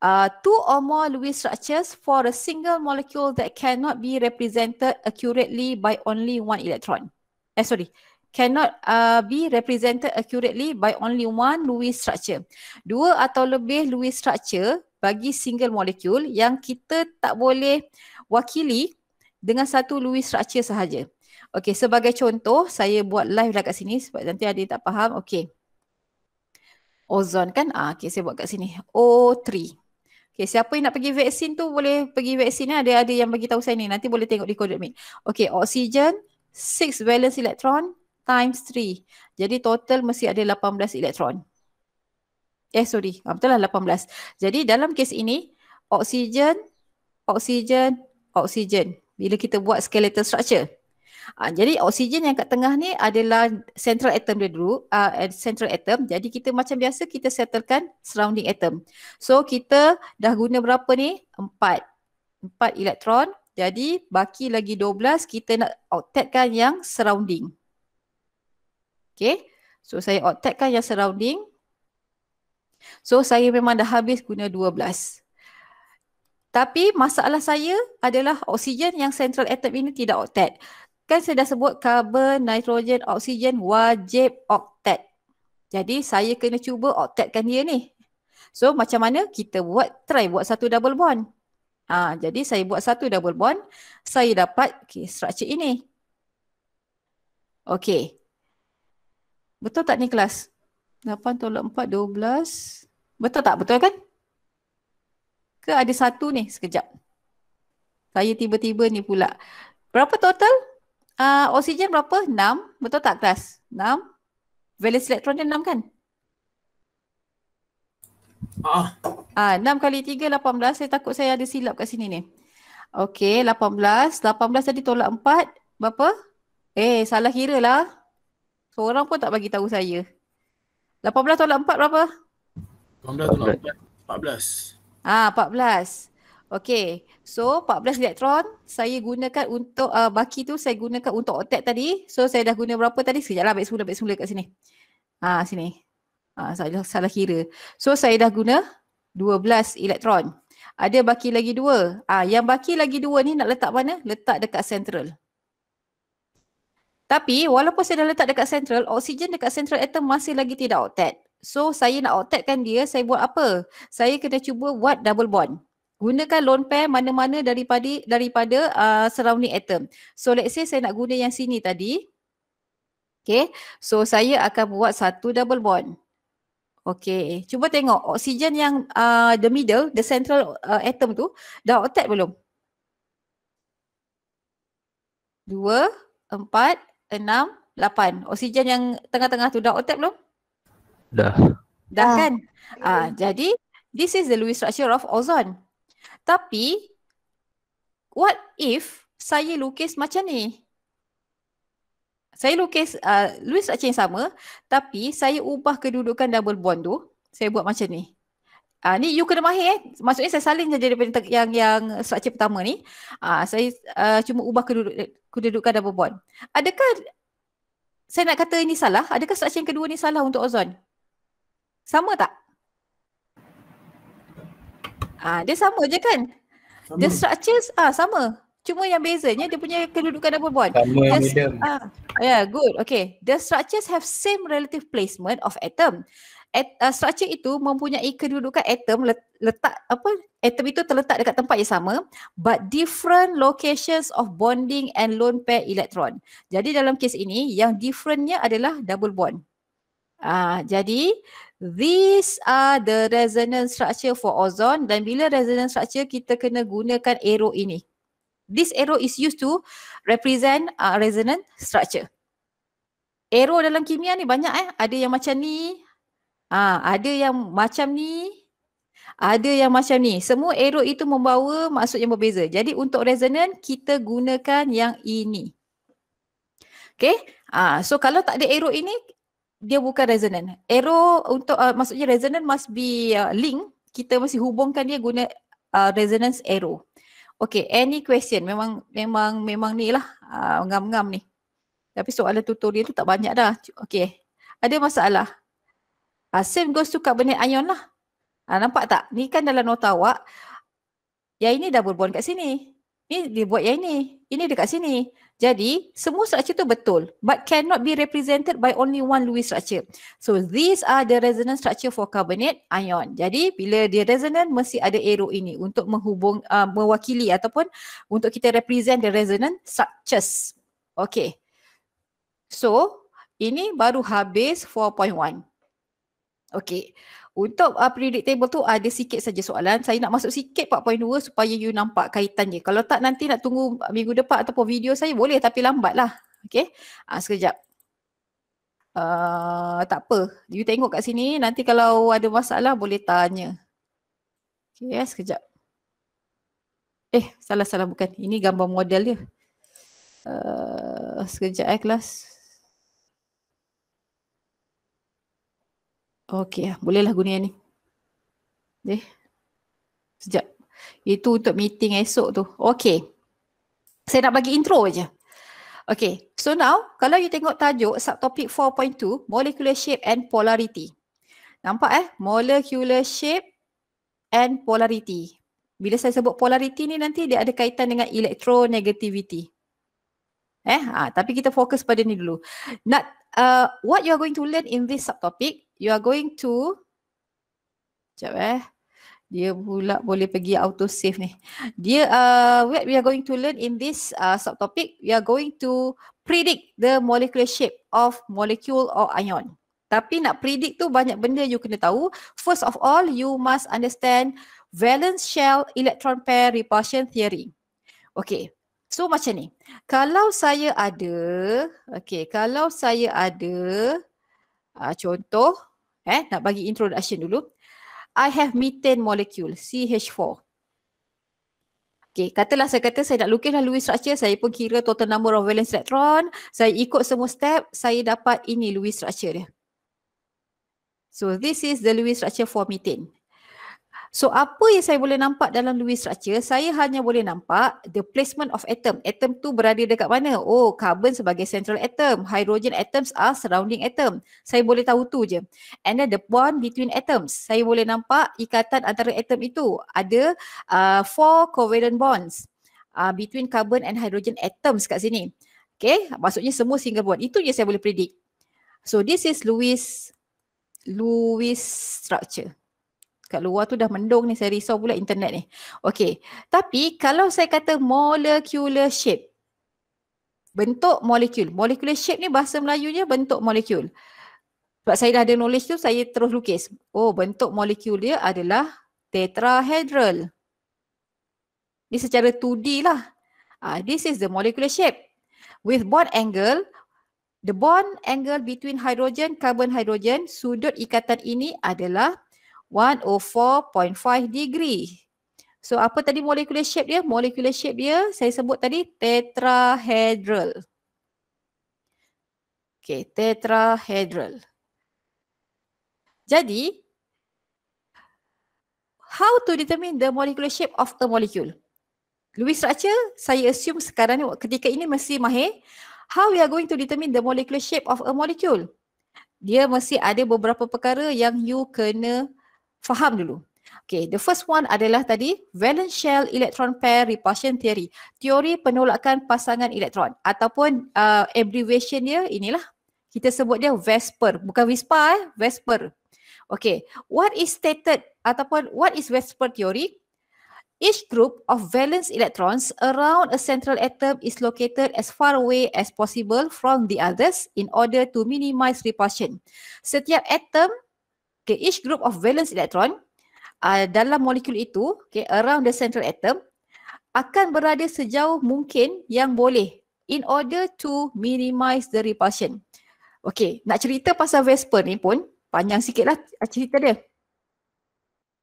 Uh, two or more Lewis structures for a single molecule that cannot be represented accurately by only one electron. Eh, sorry. Cannot uh, be represented accurately by only one Lewis structure. Dua atau lebih Lewis structure bagi single molecule yang kita tak boleh wakili dengan satu Lewis structure sahaja. Okey, sebagai contoh, saya buat live lah kat sini sebab nanti ada yang tak faham. Okey. Ozon kan? Ah, okey, saya buat kat sini. O3. Okey, siapa yang nak pergi vaksin tu boleh pergi vaksin ni. Eh? Ada ada yang bagi tahu saya ni. Nanti boleh tengok di kode admin. Okey, oksigen 6 valence electron times 3. Jadi total mesti ada 18 elektron. Eh, sorry. Ah, betul lah 18. Jadi dalam kes ini, oksigen, oksigen, oksigen bila kita buat skeletal structure. Uh, jadi oksigen yang kat tengah ni adalah central atom dia dulu, uh, central atom. Jadi kita macam biasa kita settlekan surrounding atom. So kita dah guna berapa ni? Empat. Empat elektron. Jadi baki lagi dua belas kita nak octetkan yang surrounding. Okay. So saya octetkan yang surrounding. So saya memang dah habis guna dua belas. Tapi masalah saya adalah oksigen yang central atom ini tidak oktet. Kan saya dah sebut carbon, nitrogen, oksigen wajib oktet. Jadi saya kena cuba oktetkan dia ni. So macam mana kita buat try buat satu double bond. Ha, jadi saya buat satu double bond, saya dapat okay, structure ini. Okay. Betul tak ni kelas? 8 tolak 4, 12. Betul tak? Betul kan? ke ada satu ni sekejap saya tiba-tiba ni pula berapa total uh, oksigen berapa 6 betul tak kelas 6 valence elektron dia 6 kan ah ah 6 kali 3 18 saya takut saya ada silap kat sini ni okey 18 18 tadi tolak 4 berapa eh salah kira lah seorang pun tak bagi tahu saya 18 tolak 4 berapa 18 tolak 4 Ah, ha, 14. Okay. So 14 elektron saya gunakan untuk uh, baki tu saya gunakan untuk oktet tadi. So saya dah guna berapa tadi? Sekejap lah. Baik semula, baik semula kat sini. Ah, ha, sini. Ah, ha, salah, salah kira. So saya dah guna 12 elektron. Ada baki lagi dua. Ah, yang baki lagi dua ni nak letak mana? Letak dekat central. Tapi walaupun saya dah letak dekat central, oksigen dekat central atom masih lagi tidak oktet. So saya nak octetkan dia, saya buat apa? Saya kena cuba buat double bond. Gunakan lone pair mana-mana daripada daripada uh, surrounding atom. So let's say saya nak guna yang sini tadi. Okay. So saya akan buat satu double bond. Okay. Cuba tengok oksigen yang uh, the middle, the central uh, atom tu dah octet belum? Dua, empat, enam, lapan. Oksigen yang tengah-tengah tu dah otak belum? Dah. Dah ah. kan? Ah, jadi this is the Lewis structure of ozone. Tapi what if saya lukis macam ni? Saya lukis uh, Lewis structure yang sama tapi saya ubah kedudukan double bond tu. Saya buat macam ni. Uh, ni you kena mahir eh. Maksudnya saya salin je daripada yang yang structure pertama ni. Uh, saya uh, cuma ubah keduduk, kedudukan double bond. Adakah saya nak kata ini salah? Adakah structure yang kedua ni salah untuk ozone? Sama tak? Ah, dia sama je kan? Sama. The structures ah sama. Cuma yang bezanya dia punya kedudukan double bond. Sama yes. Ah, yeah, good. Okay. The structures have same relative placement of atom. At, uh, structure itu mempunyai kedudukan atom letak apa atom itu terletak dekat tempat yang sama but different locations of bonding and lone pair electron. Jadi dalam kes ini yang differentnya adalah double bond. Ah jadi These are the resonance structure for ozone dan bila resonance structure kita kena gunakan arrow ini. This arrow is used to represent uh, resonance structure. Arrow dalam kimia ni banyak eh. Ada yang macam ni, uh, ada yang macam ni, ada yang macam ni. Semua arrow itu membawa maksud yang berbeza. Jadi untuk resonance kita gunakan yang ini. Okay. Uh, so kalau tak ada arrow ini, dia bukan resonant. Arrow untuk uh, maksudnya resonant must be uh, link. Kita mesti hubungkan dia guna uh, resonance arrow. Okay, any question? Memang memang memang ni lah uh, ngam-ngam ni. Tapi soalan tutorial tu tak banyak dah. Okay, ada masalah. Uh, same goes to carbonate ion lah. Uh, nampak tak? Ni kan dalam nota awak. Yang ini dah bond kat sini. Ni dia buat yang ini ini dekat sini. Jadi semua structure tu betul but cannot be represented by only one Lewis structure. So these are the resonance structure for carbonate ion. Jadi bila dia resonant mesti ada arrow ini untuk menghubung uh, mewakili ataupun untuk kita represent the resonance structures. Okay. So ini baru habis 4.1. Okay. Untuk uh, periodic table tu ada sikit saja soalan. Saya nak masuk sikit 4.2 supaya you nampak kaitannya. Kalau tak nanti nak tunggu minggu depan ataupun video saya boleh tapi lambatlah. Okay. Uh, ah, sekejap. Uh, tak apa. You tengok kat sini. Nanti kalau ada masalah boleh tanya. Okay. Yeah, sekejap. Eh salah-salah bukan. Ini gambar model dia. Uh, sekejap eh kelas. Kelas. Okey, ah, bolehlah guna yang ni. Eh. Sejap. Itu untuk meeting esok tu. Okey. Saya nak bagi intro aja. Okey. So now, kalau you tengok tajuk subtopik 4.2, molecular shape and polarity. Nampak eh? Molecular shape and polarity. Bila saya sebut polarity ni nanti dia ada kaitan dengan electronegativity. Eh, ha, tapi kita fokus pada ni dulu. Not, uh, what you are going to learn in this subtopic you are going to Sekejap eh. Dia pula boleh pergi auto save ni. Dia uh, what we are going to learn in this uh, subtopic, we are going to predict the molecular shape of molecule or ion. Tapi nak predict tu banyak benda you kena tahu. First of all, you must understand valence shell electron pair repulsion theory. Okay. So macam ni. Kalau saya ada, okay, kalau saya ada uh, contoh, contoh, eh nak bagi introduction dulu i have methane molecule CH4 Okay, katalah saya kata saya nak lukislah Lewis structure, saya pun kira total number of valence electron, saya ikut semua step, saya dapat ini Lewis structure dia. So this is the Lewis structure for methane. So apa yang saya boleh nampak dalam Lewis structure, saya hanya boleh nampak the placement of atom. Atom tu berada dekat mana? Oh, carbon sebagai central atom. Hydrogen atoms are surrounding atom. Saya boleh tahu tu je. And then the bond between atoms. Saya boleh nampak ikatan antara atom itu. Ada uh, four covalent bonds uh, between carbon and hydrogen atoms kat sini. Okay, maksudnya semua single bond. Itu je saya boleh predict. So this is Lewis Lewis structure kat luar tu dah mendung ni saya risau pula internet ni. Okey. Tapi kalau saya kata molecular shape. Bentuk molekul. Molecular shape ni bahasa Melayunya bentuk molekul. Sebab saya dah ada knowledge tu saya terus lukis. Oh bentuk molekul dia adalah tetrahedral. Ni secara 2D lah. Ah, this is the molecular shape. With bond angle, the bond angle between hydrogen, carbon hydrogen, sudut ikatan ini adalah 104.5 degree. So apa tadi molecular shape dia? Molecular shape dia saya sebut tadi tetrahedral. Okay, tetrahedral. Jadi, how to determine the molecular shape of a molecule? Lewis structure, saya assume sekarang ni ketika ini mesti mahir. How we are going to determine the molecular shape of a molecule? Dia mesti ada beberapa perkara yang you kena faham dulu. Okay, the first one adalah tadi valence shell electron pair repulsion theory. Teori penolakan pasangan elektron ataupun uh, abbreviation dia inilah. Kita sebut dia VSEPR. Bukan VISPA eh, VESPER. Okay, what is stated ataupun what is VSEPR theory? Each group of valence electrons around a central atom is located as far away as possible from the others in order to minimize repulsion. Setiap atom okay, each group of valence electron uh, dalam molekul itu, okay, around the central atom, akan berada sejauh mungkin yang boleh in order to minimize the repulsion. Okay, nak cerita pasal Vesper ni pun, panjang sikit lah cerita dia.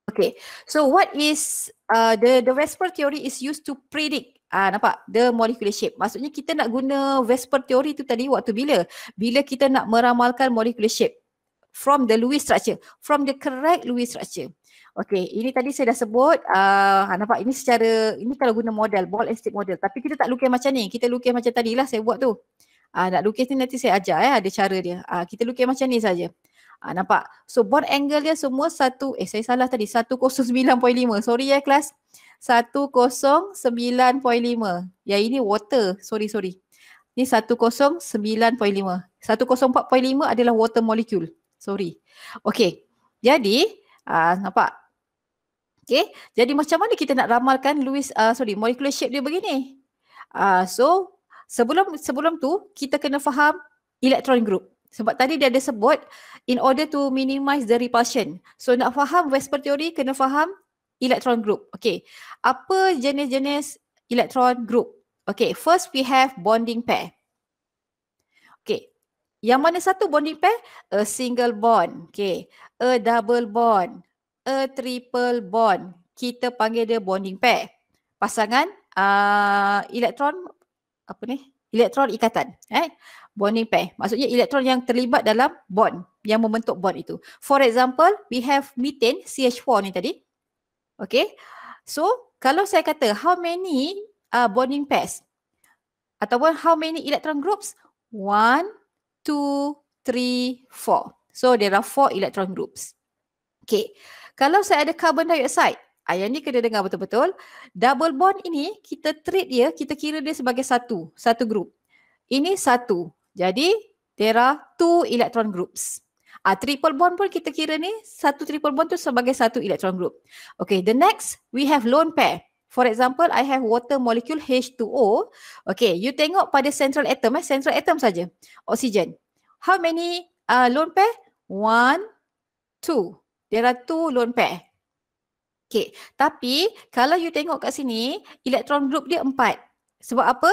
Okay, so what is uh, the the Vesper theory is used to predict Ah uh, nampak the molecular shape. Maksudnya kita nak guna Vesper theory tu tadi waktu bila? Bila kita nak meramalkan molecular shape from the Lewis structure. From the correct Lewis structure. Okay, ini tadi saya dah sebut. Uh, ah, nampak ini secara, ini kalau guna model, ball and stick model. Tapi kita tak lukis macam ni. Kita lukis macam tadi lah saya buat tu. Uh, nak lukis ni nanti saya ajar eh, ada cara dia. Uh, kita lukis macam ni saja. Uh, nampak? So board angle dia semua satu, eh saya salah tadi, 109.5. Sorry ya eh, kelas. 109.5. Ya ini water. Sorry, sorry. Ini 109.5. 104.5 adalah water molecule. Sorry. Okay. Jadi, uh, nampak? Okay. Jadi macam mana kita nak ramalkan Lewis, uh, ah, sorry, molecular shape dia begini? Uh, so, sebelum sebelum tu, kita kena faham electron group. Sebab tadi dia ada sebut, in order to minimize the repulsion. So, nak faham Vesper teori, kena faham electron group. Okay. Apa jenis-jenis electron group? Okay. First, we have bonding pair. Okay. Yang mana satu bonding pair? A single bond. Okay. A double bond. A triple bond. Kita panggil dia bonding pair. Pasangan uh, elektron apa ni? Elektron ikatan. Eh? Bonding pair. Maksudnya elektron yang terlibat dalam bond. Yang membentuk bond itu. For example, we have methane CH4 ni tadi. Okay. So, kalau saya kata how many uh, bonding pairs ataupun how many electron groups? One, two, three, four. So there are four electron groups. Okay. Kalau saya ada carbon dioxide, ah, yang ni kena dengar betul-betul. Double bond ini kita treat dia, kita kira dia sebagai satu, satu group. Ini satu. Jadi there are two electron groups. Ah, triple bond pun kita kira ni satu triple bond tu sebagai satu electron group. Okay, the next we have lone pair. For example, I have water molecule H2O. Okay, you tengok pada central atom, eh, central atom saja. Oksigen. How many uh, lone pair? One, two. There are two lone pair. Eh. Okay, tapi kalau you tengok kat sini, elektron group dia empat. Sebab apa?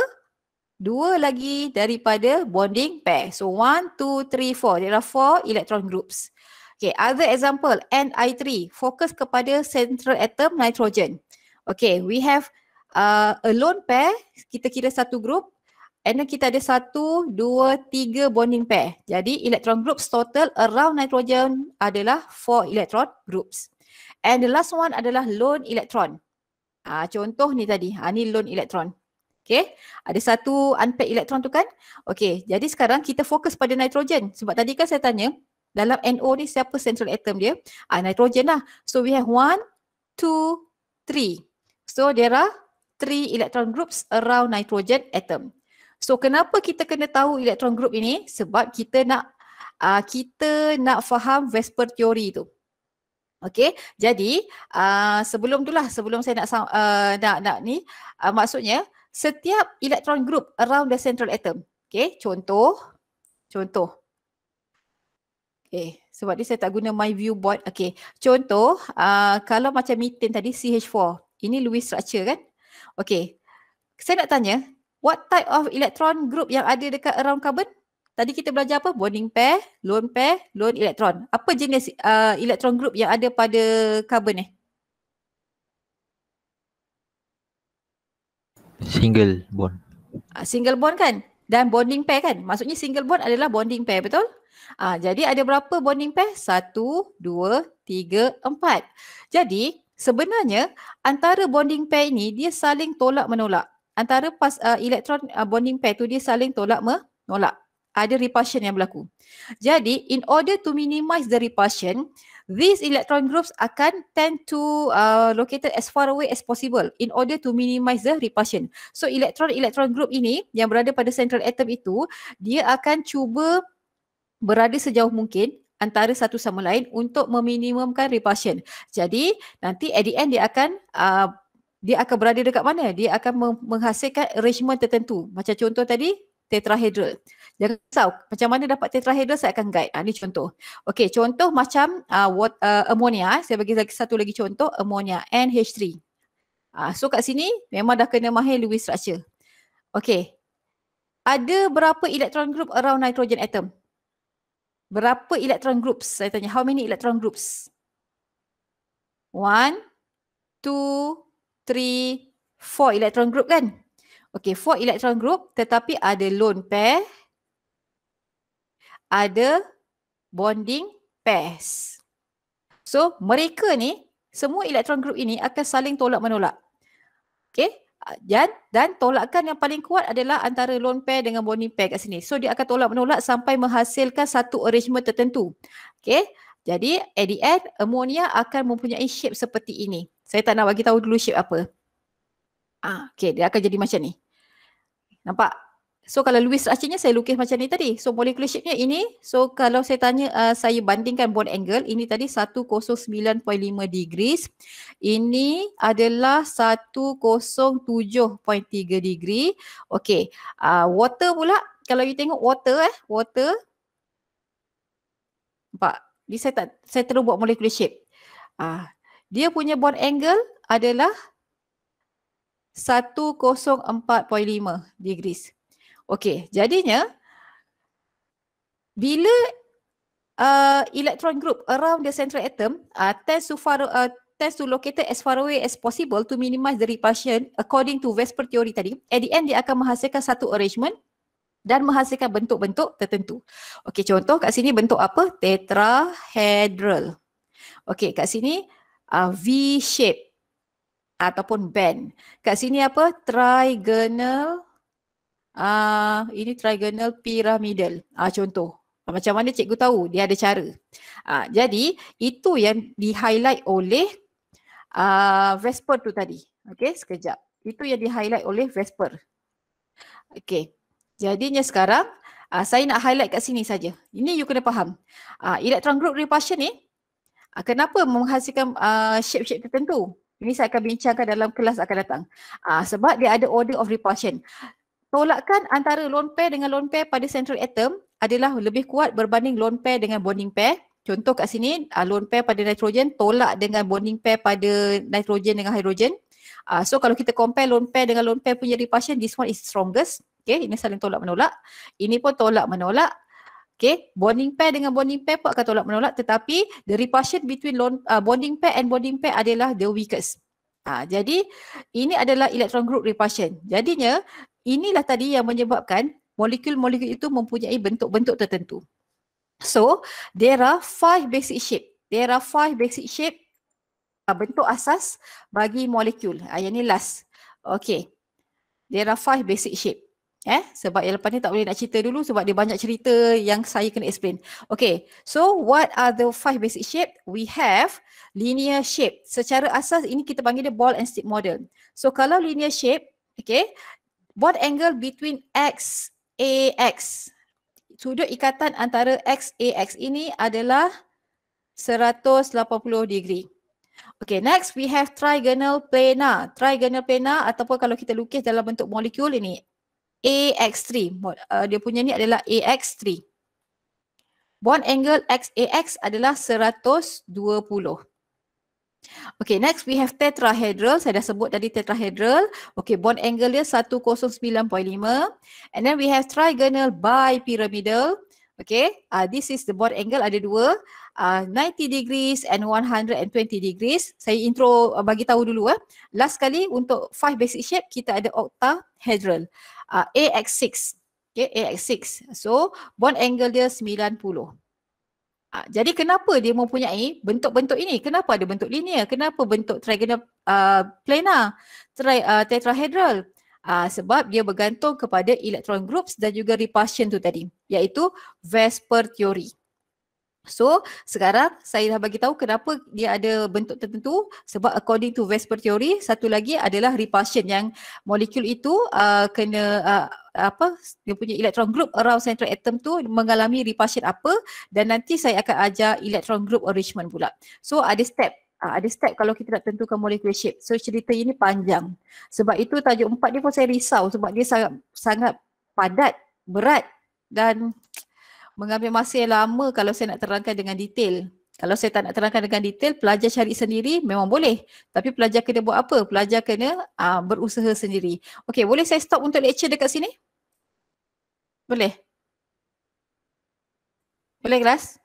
Dua lagi daripada bonding pair. So, one, two, three, four. There are four electron groups. Okay, other example, Ni3. Fokus kepada central atom nitrogen. Okay, we have uh, a lone pair, kita kira satu group and then kita ada satu, dua, tiga bonding pair. Jadi electron groups total around nitrogen adalah four electron groups. And the last one adalah lone electron. Uh, contoh ni tadi, uh, ni lone electron. Okay, ada satu unpaired electron tu kan? Okay, jadi sekarang kita fokus pada nitrogen. Sebab tadi kan saya tanya, dalam NO ni siapa central atom dia? Ah, nitrogen lah. So we have one, two, three. So there are three electron groups around nitrogen atom. So kenapa kita kena tahu electron group ini? Sebab kita nak uh, kita nak faham Vesper teori tu. Okay, jadi uh, sebelum tu lah, sebelum saya nak uh, nak nak ni, uh, maksudnya setiap electron group around the central atom. Okay, contoh, contoh. Okay, sebab ni saya tak guna my view board. Okay, contoh uh, kalau macam methane tadi CH4. Ini Lewis structure kan? Okay. Saya nak tanya, what type of electron group yang ada dekat around carbon? Tadi kita belajar apa? Bonding pair, lone pair, lone electron. Apa jenis uh, electron group yang ada pada carbon ni? Eh? Single bond. Uh, single bond kan? Dan bonding pair kan? Maksudnya single bond adalah bonding pair betul? Uh, jadi ada berapa bonding pair? Satu, dua, tiga, empat. Jadi sebenarnya antara bonding pair ini dia saling tolak menolak antara pas uh, elektron uh, bonding pair tu dia saling tolak menolak ada repulsion yang berlaku jadi in order to minimize the repulsion these electron groups akan tend to uh, located as far away as possible in order to minimize the repulsion so elektron elektron group ini yang berada pada central atom itu dia akan cuba berada sejauh mungkin antara satu sama lain untuk meminimumkan repulsion. Jadi nanti at the end dia akan uh, dia akan berada dekat mana? Dia akan menghasilkan arrangement tertentu. Macam contoh tadi, tetrahedral. Jangan risau, macam mana dapat tetrahedral saya akan guide. Ha, ini contoh. Okey, contoh macam uh, what, uh, ammonia. Saya bagi lagi, satu lagi contoh, ammonia NH3. Uh, ha, so kat sini memang dah kena mahir Lewis structure. Okey. Ada berapa elektron group around nitrogen atom? Berapa electron groups? Saya tanya, how many electron groups? One, two, three, four electron group kan? Okay, four electron group tetapi ada lone pair. Ada bonding pairs. So, mereka ni, semua electron group ini akan saling tolak-menolak. Okay, dan, dan tolakan yang paling kuat adalah antara loan pair dengan bonding pair kat sini. So dia akan tolak menolak sampai menghasilkan satu arrangement tertentu. Okay. Jadi at the end ammonia akan mempunyai shape seperti ini. Saya tak nak bagi tahu dulu shape apa. Ah, okay dia akan jadi macam ni. Nampak? So kalau Lewis structure saya lukis macam ni tadi. So molecular shape-nya ini. So kalau saya tanya uh, saya bandingkan bond angle ini tadi 109.5 degrees. Ini adalah 107.3 degree. Okay. Uh, water pula. Kalau you tengok water eh. Water. Nampak? Ini saya, tak, saya terus buat molecular shape. Uh, dia punya bond angle adalah 104.5 degrees. Okey, jadinya bila uh, electron group around the central atom uh, tends to far uh, tends to locate as far away as possible to minimize the repulsion according to Vesper theory tadi, at the end dia akan menghasilkan satu arrangement dan menghasilkan bentuk-bentuk tertentu. Okey, contoh kat sini bentuk apa? Tetrahedral. Okey, kat sini uh, V shape ataupun band. Kat sini apa? Trigonal uh, ini trigonal piramidal, uh, ah, contoh ah, macam mana cikgu tahu dia ada cara uh, jadi itu yang di highlight oleh uh, Vesper tu tadi okey sekejap itu yang di highlight oleh Vesper okey jadinya sekarang uh, saya nak highlight kat sini saja ini you kena faham uh, electron group repulsion ni uh, kenapa menghasilkan uh, shape-shape tertentu ini saya akan bincangkan dalam kelas akan datang. Uh, sebab dia ada order of repulsion. Tolakkan antara lone pair dengan lone pair pada central atom adalah lebih kuat berbanding lone pair dengan bonding pair. Contoh kat sini uh, lone pair pada nitrogen tolak dengan bonding pair pada nitrogen dengan hidrogen. Uh, so kalau kita compare lone pair dengan lone pair punya repulsion this one is strongest. Okay ini saling tolak menolak. Ini pun tolak menolak. Okay bonding pair dengan bonding pair pun akan tolak menolak tetapi the repulsion between lone, uh, bonding pair and bonding pair adalah the weakest. Ha, jadi ini adalah electron group repulsion. Jadinya inilah tadi yang menyebabkan molekul-molekul itu mempunyai bentuk-bentuk tertentu. So, there are five basic shape. There are five basic shape uh, bentuk asas bagi molekul. Uh, yang ni last. Okay. There are five basic shape. Eh, sebab yang lepas ni tak boleh nak cerita dulu sebab dia banyak cerita yang saya kena explain. Okay, so what are the five basic shape? We have linear shape. Secara asas ini kita panggil dia ball and stick model. So kalau linear shape, okay, What angle between X, A, X? Sudut ikatan antara X, A, X ini adalah 180 degree. Okay, next we have trigonal plana. Trigonal plana ataupun kalau kita lukis dalam bentuk molekul ini, AX3. Uh, dia punya ni adalah AX3. Bond angle XAX adalah 120. Okay, next we have tetrahedral. Saya dah sebut tadi tetrahedral. Okay, bond angle dia 109.5. And then we have trigonal bipyramidal. Okay, uh, this is the bond angle ada dua. Uh, 90 degrees and 120 degrees. Saya intro uh, bagi tahu dulu eh. Last kali untuk five basic shape kita ada octahedral. Uh, AX6. Okay, AX6. So, bond angle dia 90. Ah, jadi kenapa dia mempunyai bentuk-bentuk ini? Kenapa ada bentuk linear? Kenapa bentuk trigonal uh, planar, tri, uh, tetrahedral? Uh, sebab dia bergantung kepada electron groups dan juga repulsion tu tadi, iaitu Vesper theory. So sekarang saya dah bagi tahu kenapa dia ada bentuk tertentu sebab according to Vesper theory satu lagi adalah repulsion yang molekul itu uh, kena uh, apa dia punya electron group around central atom tu mengalami repulsion apa dan nanti saya akan ajar electron group arrangement pula. So ada step Uh, ada step kalau kita nak tentukan molecular shape. So cerita ini panjang. Sebab itu tajuk empat ni pun saya risau sebab dia sangat sangat padat, berat dan mengambil masa yang lama kalau saya nak terangkan dengan detail. Kalau saya tak nak terangkan dengan detail, pelajar cari sendiri memang boleh. Tapi pelajar kena buat apa? Pelajar kena uh, berusaha sendiri. Okey, boleh saya stop untuk lecture dekat sini? Boleh? Boleh kelas?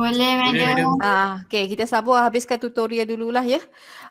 Boleh, madam. Ah, okey, kita sabar habiskan tutorial dululah ya.